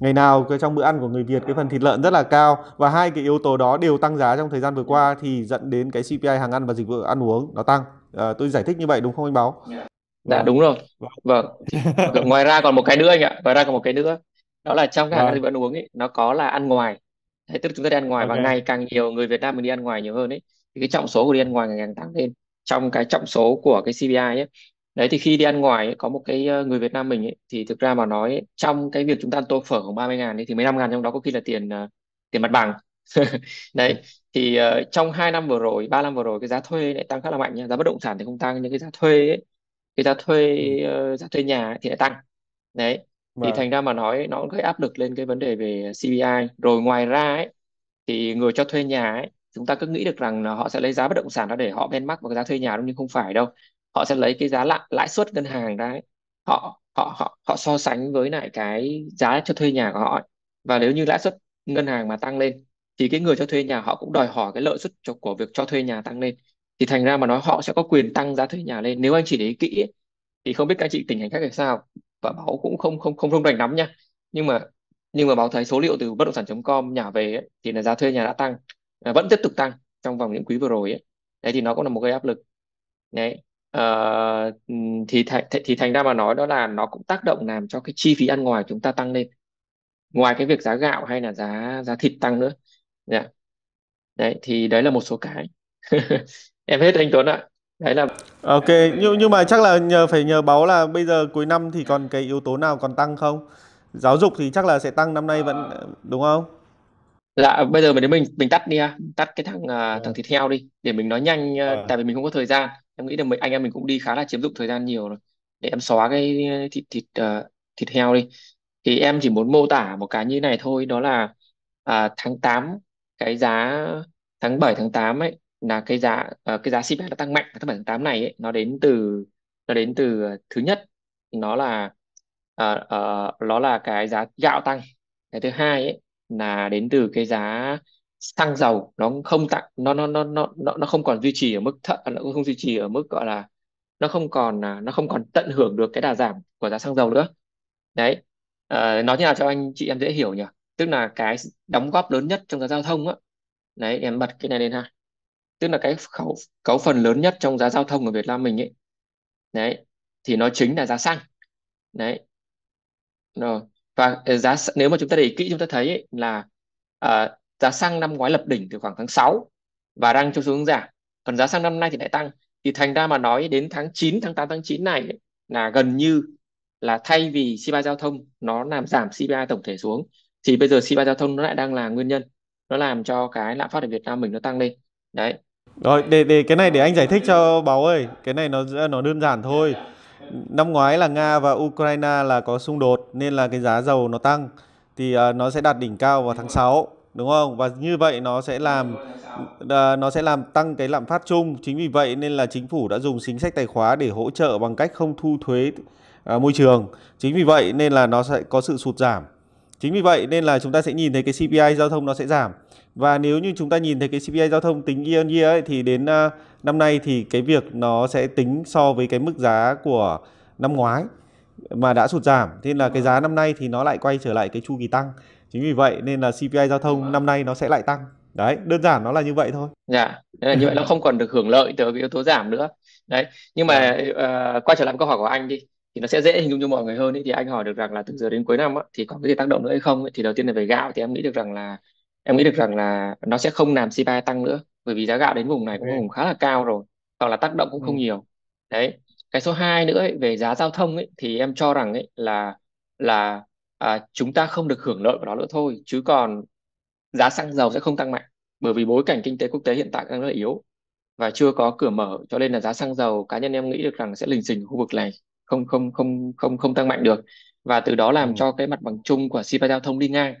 ngày nào cái trong bữa ăn của người Việt cái phần thịt lợn rất là cao và hai cái yếu tố đó đều tăng giá trong thời gian vừa qua thì dẫn đến cái CPI hàng ăn và dịch vụ ăn uống nó tăng à, tôi giải thích như vậy đúng không anh Báo dạ đúng rồi vâng. vâng ngoài ra còn một cái nữa anh ạ ngoài ra còn một cái nữa đó là trong cái hàng vâng. ăn uống ấy nó có là ăn ngoài Thế tức chúng ta đi ăn ngoài okay. và ngày càng nhiều người Việt Nam mình đi ăn ngoài nhiều hơn ấy thì cái trọng số của đi ăn ngoài ngày càng tăng lên trong cái trọng số của cái CPI ấy đấy thì khi đi ăn ngoài ấy, có một cái ờ, người Việt Nam mình ấy, thì thực ra mà nói ấy, trong cái việc chúng ta tô phở khoảng 30 ngàn ấy, thì mấy năm ngàn trong đó có khi là tiền ờ, tiền mặt bằng đấy thì ờ, trong 2 năm vừa rồi 3 năm vừa rồi cái giá thuê lại tăng khá là mạnh nha giá bất động sản thì không tăng nhưng cái giá thuê ấy, cái giá thuê ừ. Ờ, giá thuê nhà thì lại tăng đấy thì vâng. thành ra mà nói nó cũng gây áp lực lên cái vấn đề về CPI rồi ngoài ra ấy thì người cho thuê nhà ấy chúng ta cứ nghĩ được rằng là họ sẽ lấy giá bất động sản ra để họ benchmark vào cái giá thuê nhà đúng nhưng không phải đâu họ sẽ lấy cái giá lãi lãi suất ngân hàng đấy họ họ họ họ so sánh với lại cái giá cho thuê nhà của họ và nếu như lãi suất ngân hàng mà tăng lên thì cái người cho thuê nhà họ cũng đòi hỏi cái lợi suất cho, của việc cho thuê nhà tăng lên thì thành ra mà nói họ sẽ có quyền tăng giá thuê nhà lên nếu anh chỉ để ý kỹ ấy, thì không biết các anh chị tình hình khác là sao và báo cũng không không không rông rành lắm nha nhưng mà nhưng mà báo thấy số liệu từ bất động sản.com nhà về ấy, thì là giá thuê nhà đã tăng à, vẫn tiếp tục tăng trong vòng những quý vừa rồi ấy. đấy thì nó cũng là một cái áp lực đấy à, thì th thì thành ra mà nói đó là nó cũng tác động làm cho cái chi phí ăn ngoài chúng ta tăng lên ngoài cái việc giá gạo hay là giá giá thịt tăng nữa dạ đấy thì đấy là một số cái em hết anh Tuấn ạ đấy là ok nhưng nhưng mà chắc là nhờ phải nhờ báo là bây giờ cuối năm thì còn cái yếu tố nào còn tăng không giáo dục thì chắc là sẽ tăng năm nay vẫn đúng không dạ bây giờ mình đến mình mình tắt đi ha tắt cái thằng à, dạ. thằng thịt heo đi để mình nói nhanh à, dạ. tại vì mình không có thời gian em nghĩ là mình anh em mình cũng đi khá là chiếm dụng thời gian nhiều rồi để em xóa cái thịt thịt à, thịt heo đi thì em chỉ muốn mô tả một cái như này thôi đó là à, tháng 8 cái giá tháng 7 tháng 8 ấy là cái giá ờ, cái giá CPI đã tăng mạnh tháng 7 tháng 8 này ấy, nó đến từ nó đến từ thứ nhất nó là ờ, ờ, nó là cái giá gạo tăng cái thứ hai ấy là đến từ cái giá xăng dầu nó không tặng nó nó nó nó nó không còn duy trì ở mức thận à, nó cũng không duy trì ở mức gọi là nó không còn à, nó không còn tận hưởng được cái đà giảm của giá xăng dầu nữa đấy Ờ, nói thế nào cho anh chị em dễ hiểu nhỉ tức là cái đóng góp lớn nhất trong giá giao thông á đấy em bật cái này lên ha tức là cái khẩu cấu phần lớn nhất trong giá giao thông ở Việt Nam mình ấy đấy thì nó chính là giá xăng đấy rồi và ờ, giá nếu mà chúng ta để ý kỹ chúng ta thấy ấy, là uh, giá xăng năm ngoái lập đỉnh từ khoảng tháng 6 và đang trong xu hướng giảm còn giá xăng năm nay thì lại tăng thì thành ra mà nói đến tháng 9 tháng 8 tháng 9 này ấy, là gần như là thay vì CPI giao thông nó làm giảm CPI tổng thể xuống thì bây giờ C3 giao thông nó lại đang là nguyên nhân nó làm cho cái lạm phát ở Việt Nam mình nó tăng lên đấy rồi để để cái này để anh giải thích cho báo ơi cái này nó nó đơn giản thôi năm ngoái là Nga và Ukraine là có xung đột nên là cái giá dầu nó tăng thì uh, nó sẽ đạt đỉnh cao vào tháng 6 đúng không và như vậy nó sẽ làm uh, nó sẽ làm tăng cái lạm phát chung chính vì vậy nên là chính phủ đã dùng chính sách tài khóa để hỗ trợ bằng cách không thu thuế uh, môi trường chính vì vậy nên là nó sẽ có sự sụt giảm Chính vì vậy nên là chúng ta sẽ nhìn thấy cái CPI giao thông nó sẽ giảm. Và nếu như chúng ta nhìn thấy cái CPI giao thông tính year on year ấy, thì đến à, năm nay thì cái việc nó sẽ tính so với cái mức giá của năm ngoái mà đã sụt giảm. Thế là cái giá năm nay thì nó lại quay trở lại cái chu kỳ tăng. Chính vì vậy nên là CPI giao thông năm nay nó sẽ lại tăng. Đấy, đơn giản nó là như vậy thôi. Dạ, yeah. như vậy nó không còn được hưởng lợi từ cái yếu tố giảm nữa. Đấy, nhưng mà uh, quay trở lại câu hỏi của anh đi thì nó sẽ dễ hình dung cho mọi người hơn ấy. thì anh hỏi được rằng là từ giờ đến cuối năm á, thì có cái gì tác động nữa hay không ấy. thì đầu tiên là về gạo thì em nghĩ được rằng là em nghĩ được rằng là nó sẽ không làm CPI tăng nữa bởi vì giá gạo đến vùng này cũng ừ. vùng khá là cao rồi hoặc là tác động cũng không ừ. nhiều đấy cái số 2 nữa ấy, về giá giao thông ấy, thì em cho rằng ấy, là là à, chúng ta không được hưởng lợi của nó nữa thôi chứ còn giá xăng dầu sẽ không tăng mạnh bởi vì bối cảnh kinh tế quốc tế hiện tại đang rất là yếu và chưa có cửa mở cho nên là giá xăng dầu cá nhân em nghĩ được rằng sẽ lình xình khu vực này không không không không không tăng mạnh được và từ đó làm ừ. cho cái mặt bằng chung của Sipa giao thông đi ngang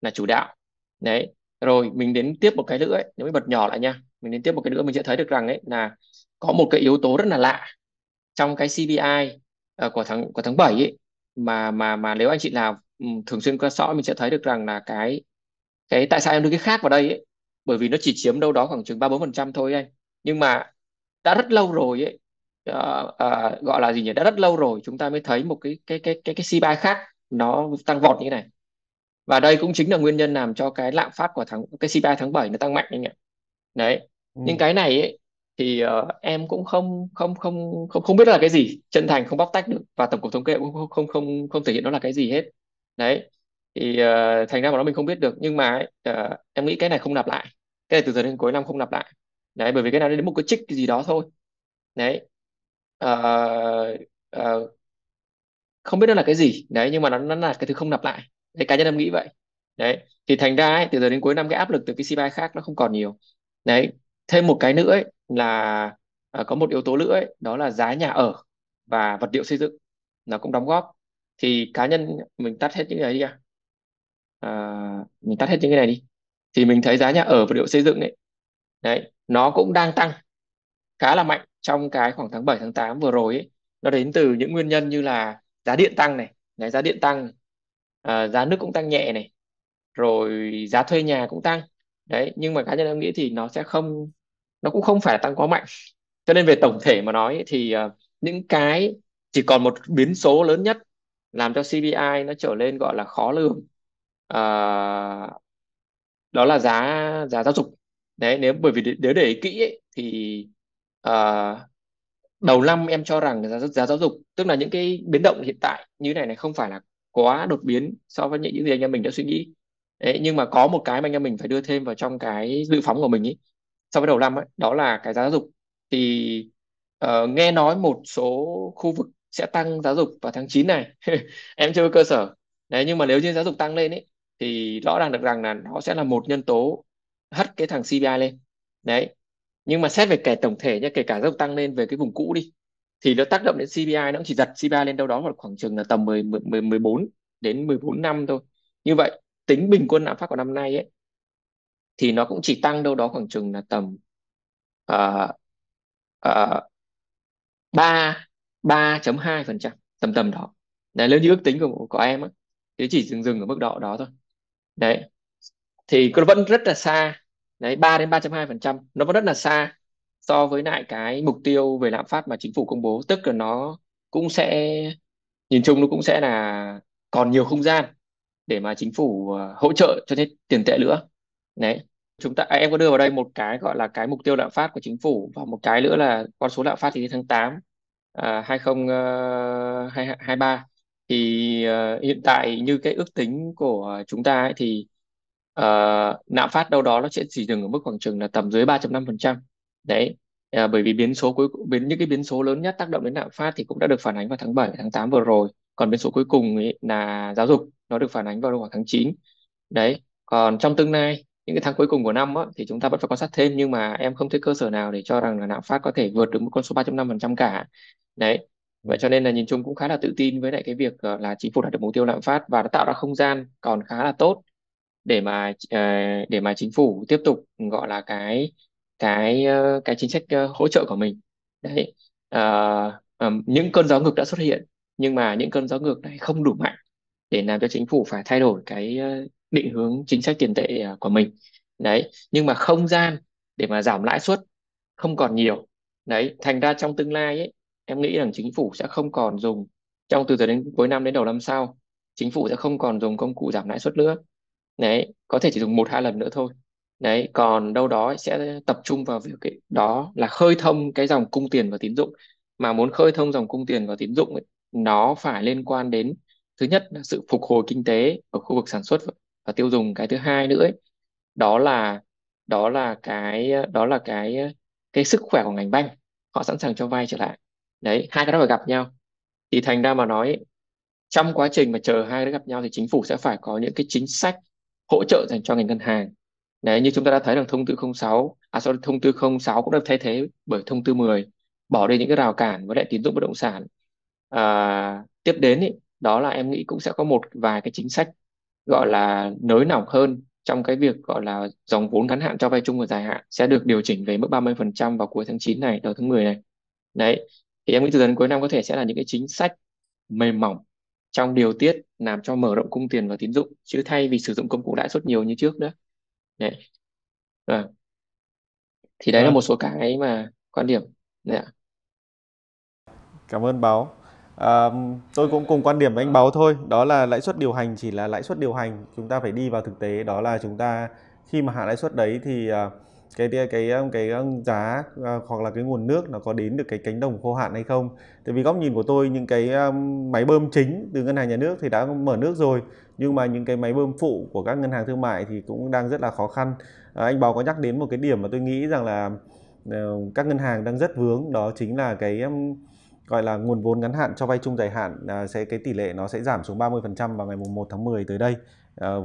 là chủ đạo đấy rồi mình đến tiếp một cái nữa ấy, nếu mình bật nhỏ lại nha mình đến tiếp một cái nữa mình sẽ thấy được rằng ấy là có một cái yếu tố rất là lạ trong cái CPI uh, ờ, của tháng của tháng 7 ấy, mà mà mà nếu anh chị nào um, thường xuyên quan sát mình sẽ thấy được rằng là cái cái tại sao em đưa cái khác vào đây ấy bởi vì nó chỉ chiếm đâu đó khoảng chừng ba bốn phần trăm thôi anh nhưng mà đã rất lâu rồi ấy uh, uh, gọi là gì nhỉ đã rất lâu rồi chúng ta mới thấy một cái cái cái cái cái CPI khác nó tăng vọt như thế này và đây cũng chính là nguyên nhân làm cho cái lạm phát của tháng cái CPI tháng 7 nó tăng mạnh anh ạ đấy ừ. nhưng cái này ấy, thì uh, em cũng không không không không không biết là cái gì chân thành không bóc tách được và tổng cục thống kê cũng không không không không thể hiện nó là cái gì hết đấy thì uh, thành ra mà nó mình không biết được nhưng mà uh, em nghĩ cái này không lặp lại cái này từ giờ đến cuối năm không lặp lại đấy bởi vì cái này đến một cái trích gì đó thôi đấy Ờ, ờ, không biết nó là cái gì đấy nhưng mà nó nó là cái thứ không lặp lại đấy cá nhân em nghĩ vậy đấy thì thành ra ấy, từ giờ đến cuối năm cái áp lực từ cái CPI khác nó không còn nhiều đấy thêm một cái nữa ấy, là à, có một yếu tố nữa ấy, đó là giá nhà ở và vật liệu xây dựng nó cũng đóng góp thì cá nhân mình tắt hết những cái này đi ạ. à, ờ, mình tắt hết những cái này đi thì mình thấy giá nhà ở vật liệu xây dựng ấy đấy nó cũng đang tăng khá là mạnh trong cái khoảng tháng 7 tháng 8 vừa rồi ấy. Nó đến từ những nguyên nhân như là giá điện tăng này, này giá điện tăng, à, giá nước cũng tăng nhẹ này, rồi giá thuê nhà cũng tăng. Đấy, nhưng mà cá nhân em nghĩ thì nó sẽ không nó cũng không phải là tăng quá mạnh. Cho nên về tổng thể mà nói ấy, thì uh, những cái chỉ còn một biến số lớn nhất làm cho CPI nó trở lên gọi là khó lường. Uh, đó là giá giá giáo dục đấy nếu bởi vì nếu để, để kỹ ấy, thì à, đầu năm em cho rằng giá, giá giáo dục tức là những cái biến động hiện tại như này này không phải là quá đột biến so với những gì anh em mình đã suy nghĩ Đấy, nhưng mà có một cái mà anh em mình phải đưa thêm vào trong cái dự phóng của mình ý, so với đầu năm ấy, đó là cái giá giáo dục thì uh, nghe nói một số khu vực sẽ tăng giáo dục vào tháng 9 này em chưa có cơ sở đấy nhưng mà nếu như giáo dục tăng lên ấy thì rõ ràng được rằng là nó sẽ là một nhân tố hất cái thằng CPI lên đấy nhưng mà xét về kể tổng thể nhé kể cả dốc tăng lên về cái vùng cũ đi thì nó tác động đến CPI nó cũng chỉ giật CPI lên đâu đó vào khoảng chừng là tầm 10, 10, 14 đến 14 năm thôi như vậy tính bình quân lạm phát của năm nay ấy thì nó cũng chỉ tăng đâu đó khoảng chừng là tầm ờ, ờ, ba ba chấm hai phần trăm tầm tầm đó đấy nếu như ước tính của của em á thì chỉ dừng dừng ở mức độ đó thôi đấy thì nó vẫn rất là xa đấy 3 đến 3.2% nó vẫn rất là xa so với lại cái mục tiêu về lạm phát mà chính phủ công bố tức là nó cũng sẽ nhìn chung nó cũng sẽ là còn nhiều không gian để mà chính phủ ờ, hỗ trợ cho thế tiền tệ nữa đấy chúng ta à, em có đưa vào đây một cái gọi là cái mục tiêu lạm phát của chính phủ và một cái nữa là con số lạm phát thì đến tháng 8 à, 2023 thì uh, hiện tại như cái ước tính của chúng ta ấy, thì uh, phát đâu đó nó sẽ chỉ dừng ở mức khoảng chừng là tầm dưới 3.5% đấy à, bởi vì biến số cuối biến những cái biến số lớn nhất tác động đến lạm phát thì cũng đã được phản ánh vào tháng 7 tháng 8 vừa rồi còn biến số cuối cùng ấy là giáo dục nó được phản ánh vào khoảng tháng 9 đấy còn trong tương lai những cái tháng cuối cùng của năm á, thì chúng ta vẫn phải quan sát thêm nhưng mà em không thấy cơ sở nào để cho rằng là lạm phát có thể vượt được một con số 3.5% cả đấy vậy cho nên là nhìn chung cũng khá là tự tin với lại cái việc ờ, là chính phủ đạt được mục tiêu lạm phát và đã tạo ra không gian còn khá là tốt để mà ờ, để mà chính phủ tiếp tục gọi là cái cái ờ, cái chính sách ờ, hỗ trợ của mình đấy um, những cơn gió ngược đã xuất hiện nhưng mà những cơn gió ngược này không đủ mạnh để làm cho chính phủ phải thay đổi cái định hướng chính sách tiền tệ của mình đấy nhưng mà không gian để mà giảm lãi suất không còn nhiều đấy thành ra trong tương lai ấy em nghĩ rằng chính phủ sẽ không còn dùng trong từ giờ đến cuối năm đến đầu năm sau chính phủ sẽ không còn dùng công cụ giảm lãi suất nữa đấy có thể chỉ dùng một hai lần nữa thôi đấy còn đâu đó sẽ tập trung vào việc cái đó là khơi thông cái dòng cung tiền và tín dụng mà muốn khơi thông dòng cung tiền và tín dụng ấy, nó phải liên quan đến thứ nhất là sự phục hồi kinh tế ở khu vực sản xuất và tiêu dùng cái thứ hai nữa ấy, đó là đó là cái đó là cái cái sức khỏe của ngành banh họ sẵn sàng cho vay trở lại đấy hai cái đó phải gặp nhau thì thành ra mà nói trong quá trình mà chờ hai cái gặp nhau thì chính phủ sẽ phải có những cái chính sách hỗ trợ dành cho ngành ngân hàng Đấy, như chúng ta đã thấy rằng thông tư 06 à sorry, thông tư 06 cũng được thay thế bởi thông tư 10 bỏ đi những cái rào cản với lại tín dụng bất động sản à, tiếp đến ý, đó là em nghĩ cũng sẽ có một vài cái chính sách gọi là nới lỏng hơn trong cái việc gọi là dòng vốn ngắn hạn cho vay chung và dài hạn sẽ được điều chỉnh về mức 30% vào cuối tháng 9 này, đầu tháng 10 này. Đấy, thì em nghĩ từ dần cuối năm có thể sẽ là những cái chính sách mềm mỏng trong điều tiết làm cho mở rộng cung tiền và tín dụng chứ thay vì sử dụng công cụ lãi suất nhiều như trước nữa đấy à. thì đấy à. là vâng. một số cái mà quan điểm đấy cảm ơn báo à, tôi cũng cùng quan điểm với anh báo thôi đó là lãi suất điều hành chỉ là lãi suất điều hành chúng ta phải đi vào thực tế đó là chúng ta khi mà hạ lãi suất đấy thì uh, cái cái cái cái giá ờ, hoặc là cái nguồn nước nó có đến được cái cánh đồng khô hạn hay không tại vì góc nhìn của tôi những cái máy bơm chính từ ngân hàng nhà nước thì đã mở nước rồi nhưng mà những cái máy bơm phụ của các ngân hàng thương mại thì cũng đang rất là khó khăn à, anh báo có nhắc đến một cái điểm mà tôi nghĩ rằng là ờ, các ngân hàng đang rất vướng đó chính là cái gọi là nguồn vốn ngắn hạn cho vay chung dài hạn à, sẽ cái tỷ lệ nó sẽ giảm xuống 30% vào ngày mùng 1 tháng 10 tới đây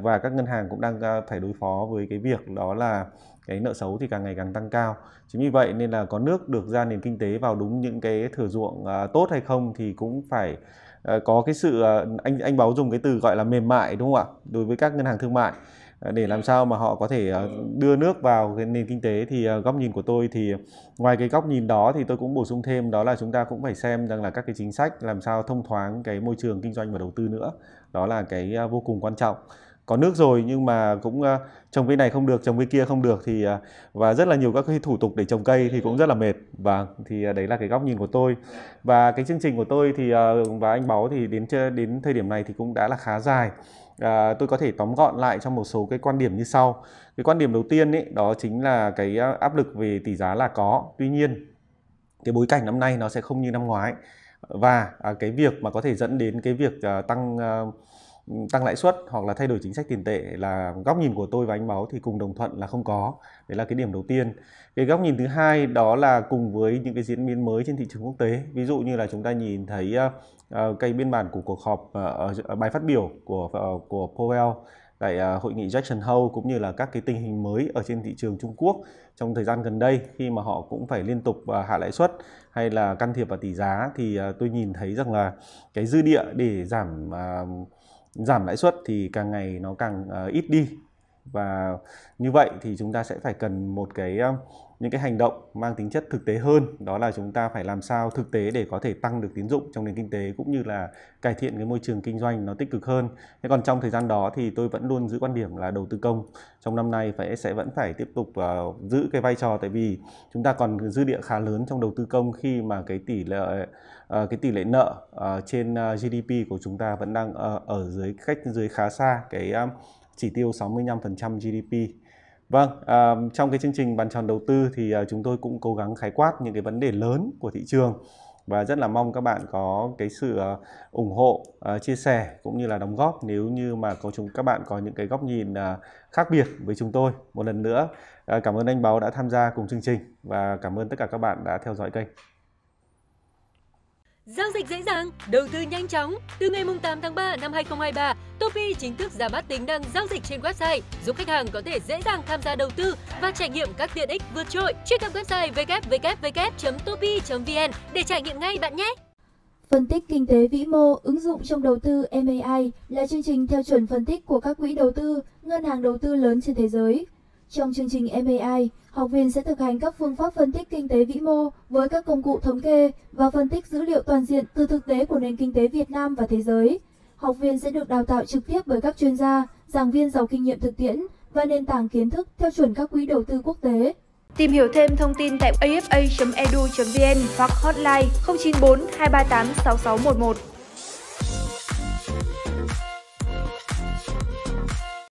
và các ngân hàng cũng đang phải đối phó với cái việc đó là cái nợ xấu thì càng ngày càng tăng cao chính vì vậy nên là có nước được ra nền kinh tế vào đúng những cái thửa ruộng à, tốt hay không thì cũng phải ờ, có cái sự ờ, anh anh báo dùng cái từ gọi là mềm mại đúng không ạ đối với các ngân hàng thương mại ờ, để làm sao mà họ có thể đưa nước vào cái nền kinh tế thì góc nhìn của tôi thì ngoài cái góc nhìn đó thì tôi cũng bổ sung thêm đó là chúng ta cũng phải xem rằng là các cái chính sách làm sao thông thoáng cái môi trường kinh doanh và đầu tư nữa đó là cái vô cùng quan trọng có nước rồi nhưng mà cũng ờ, trồng cái này không được trồng cái kia không được thì ờ, và rất là nhiều các cái thủ tục để trồng cây thì cũng rất là mệt và vâng, thì ờ, đấy là cái góc nhìn của tôi và cái chương trình của tôi thì và anh báo thì đến đến thời điểm này thì cũng đã là khá dài à, tôi có thể tóm gọn lại trong một số cái quan điểm như sau cái quan điểm đầu tiên ấy đó chính là cái áp lực về tỷ giá là có tuy nhiên cái bối cảnh năm nay nó sẽ không như năm ngoái và à, cái việc mà có thể dẫn đến cái việc à, tăng à, tăng lãi suất hoặc là thay đổi chính sách tiền tệ là góc nhìn của tôi và anh Báo thì cùng đồng thuận là không có. Đấy là cái điểm đầu tiên. Cái góc nhìn thứ hai đó là cùng với những cái diễn biến mới trên thị trường quốc tế. Ví dụ như là chúng ta nhìn thấy ờ, ờ, cây biên bản của cuộc họp ờ, bài phát biểu của của Powell tại hội nghị Jackson Hole cũng như là các cái tình hình mới ở trên thị trường Trung Quốc trong thời gian gần đây khi mà họ cũng phải liên tục hạ lãi suất hay là can thiệp vào tỷ giá thì tôi nhìn thấy rằng là cái dư địa để giảm uh, giảm lãi suất thì càng ngày nó càng ờ, ít đi và như vậy thì chúng ta sẽ phải cần một cái những cái hành động mang tính chất thực tế hơn đó là chúng ta phải làm sao thực tế để có thể tăng được tín dụng trong nền kinh tế cũng như là cải thiện cái môi trường kinh doanh nó tích cực hơn. Thế còn trong thời gian đó thì tôi vẫn luôn giữ quan điểm là đầu tư công trong năm nay phải sẽ vẫn phải tiếp tục uh, giữ cái vai trò tại vì chúng ta còn dư địa khá lớn trong đầu tư công khi mà cái tỷ lệ uh, cái tỷ lệ nợ uh, trên uh, GDP của chúng ta vẫn đang uh, ở dưới cách dưới khá xa cái um, chỉ tiêu 65% GDP Vâng, trong cái chương trình bàn tròn đầu tư thì ờ, chúng tôi cũng cố gắng khái quát những cái vấn đề lớn của thị trường và rất là mong các bạn có cái sự ờ, ủng hộ, ờ, chia sẻ cũng như là đóng góp nếu như mà có chúng các bạn có những cái góc nhìn khác biệt với chúng tôi. Một lần nữa cảm ơn anh Báo đã tham gia cùng chương trình và cảm ơn tất cả các bạn đã theo dõi kênh. Giao dịch dễ dàng, đầu tư nhanh chóng. Từ ngày 8 tháng 3 năm 2023, Topi chính thức ra mắt tính năng giao dịch trên website, giúp khách hàng có thể dễ dàng tham gia đầu tư và trải nghiệm các tiện ích vượt trội. Truy cập website www.topi.vn để trải nghiệm ngay bạn nhé! Phân tích kinh tế vĩ mô ứng dụng trong đầu tư MAI là chương trình theo chuẩn phân tích của các quỹ đầu tư, ngân hàng đầu tư lớn trên thế giới trong chương trình MAI, học viên sẽ thực hành các phương pháp phân tích kinh tế vĩ mô với các công cụ thống kê và phân tích dữ liệu toàn diện từ thực tế của nền kinh tế Việt Nam và thế giới. Học viên sẽ được đào tạo trực tiếp bởi các chuyên gia, giảng viên giàu kinh nghiệm thực tiễn và nền tảng kiến thức theo chuẩn các quỹ đầu tư quốc tế. Tìm hiểu thêm thông tin tại afa.edu.vn hoặc hotline 094 238 6611.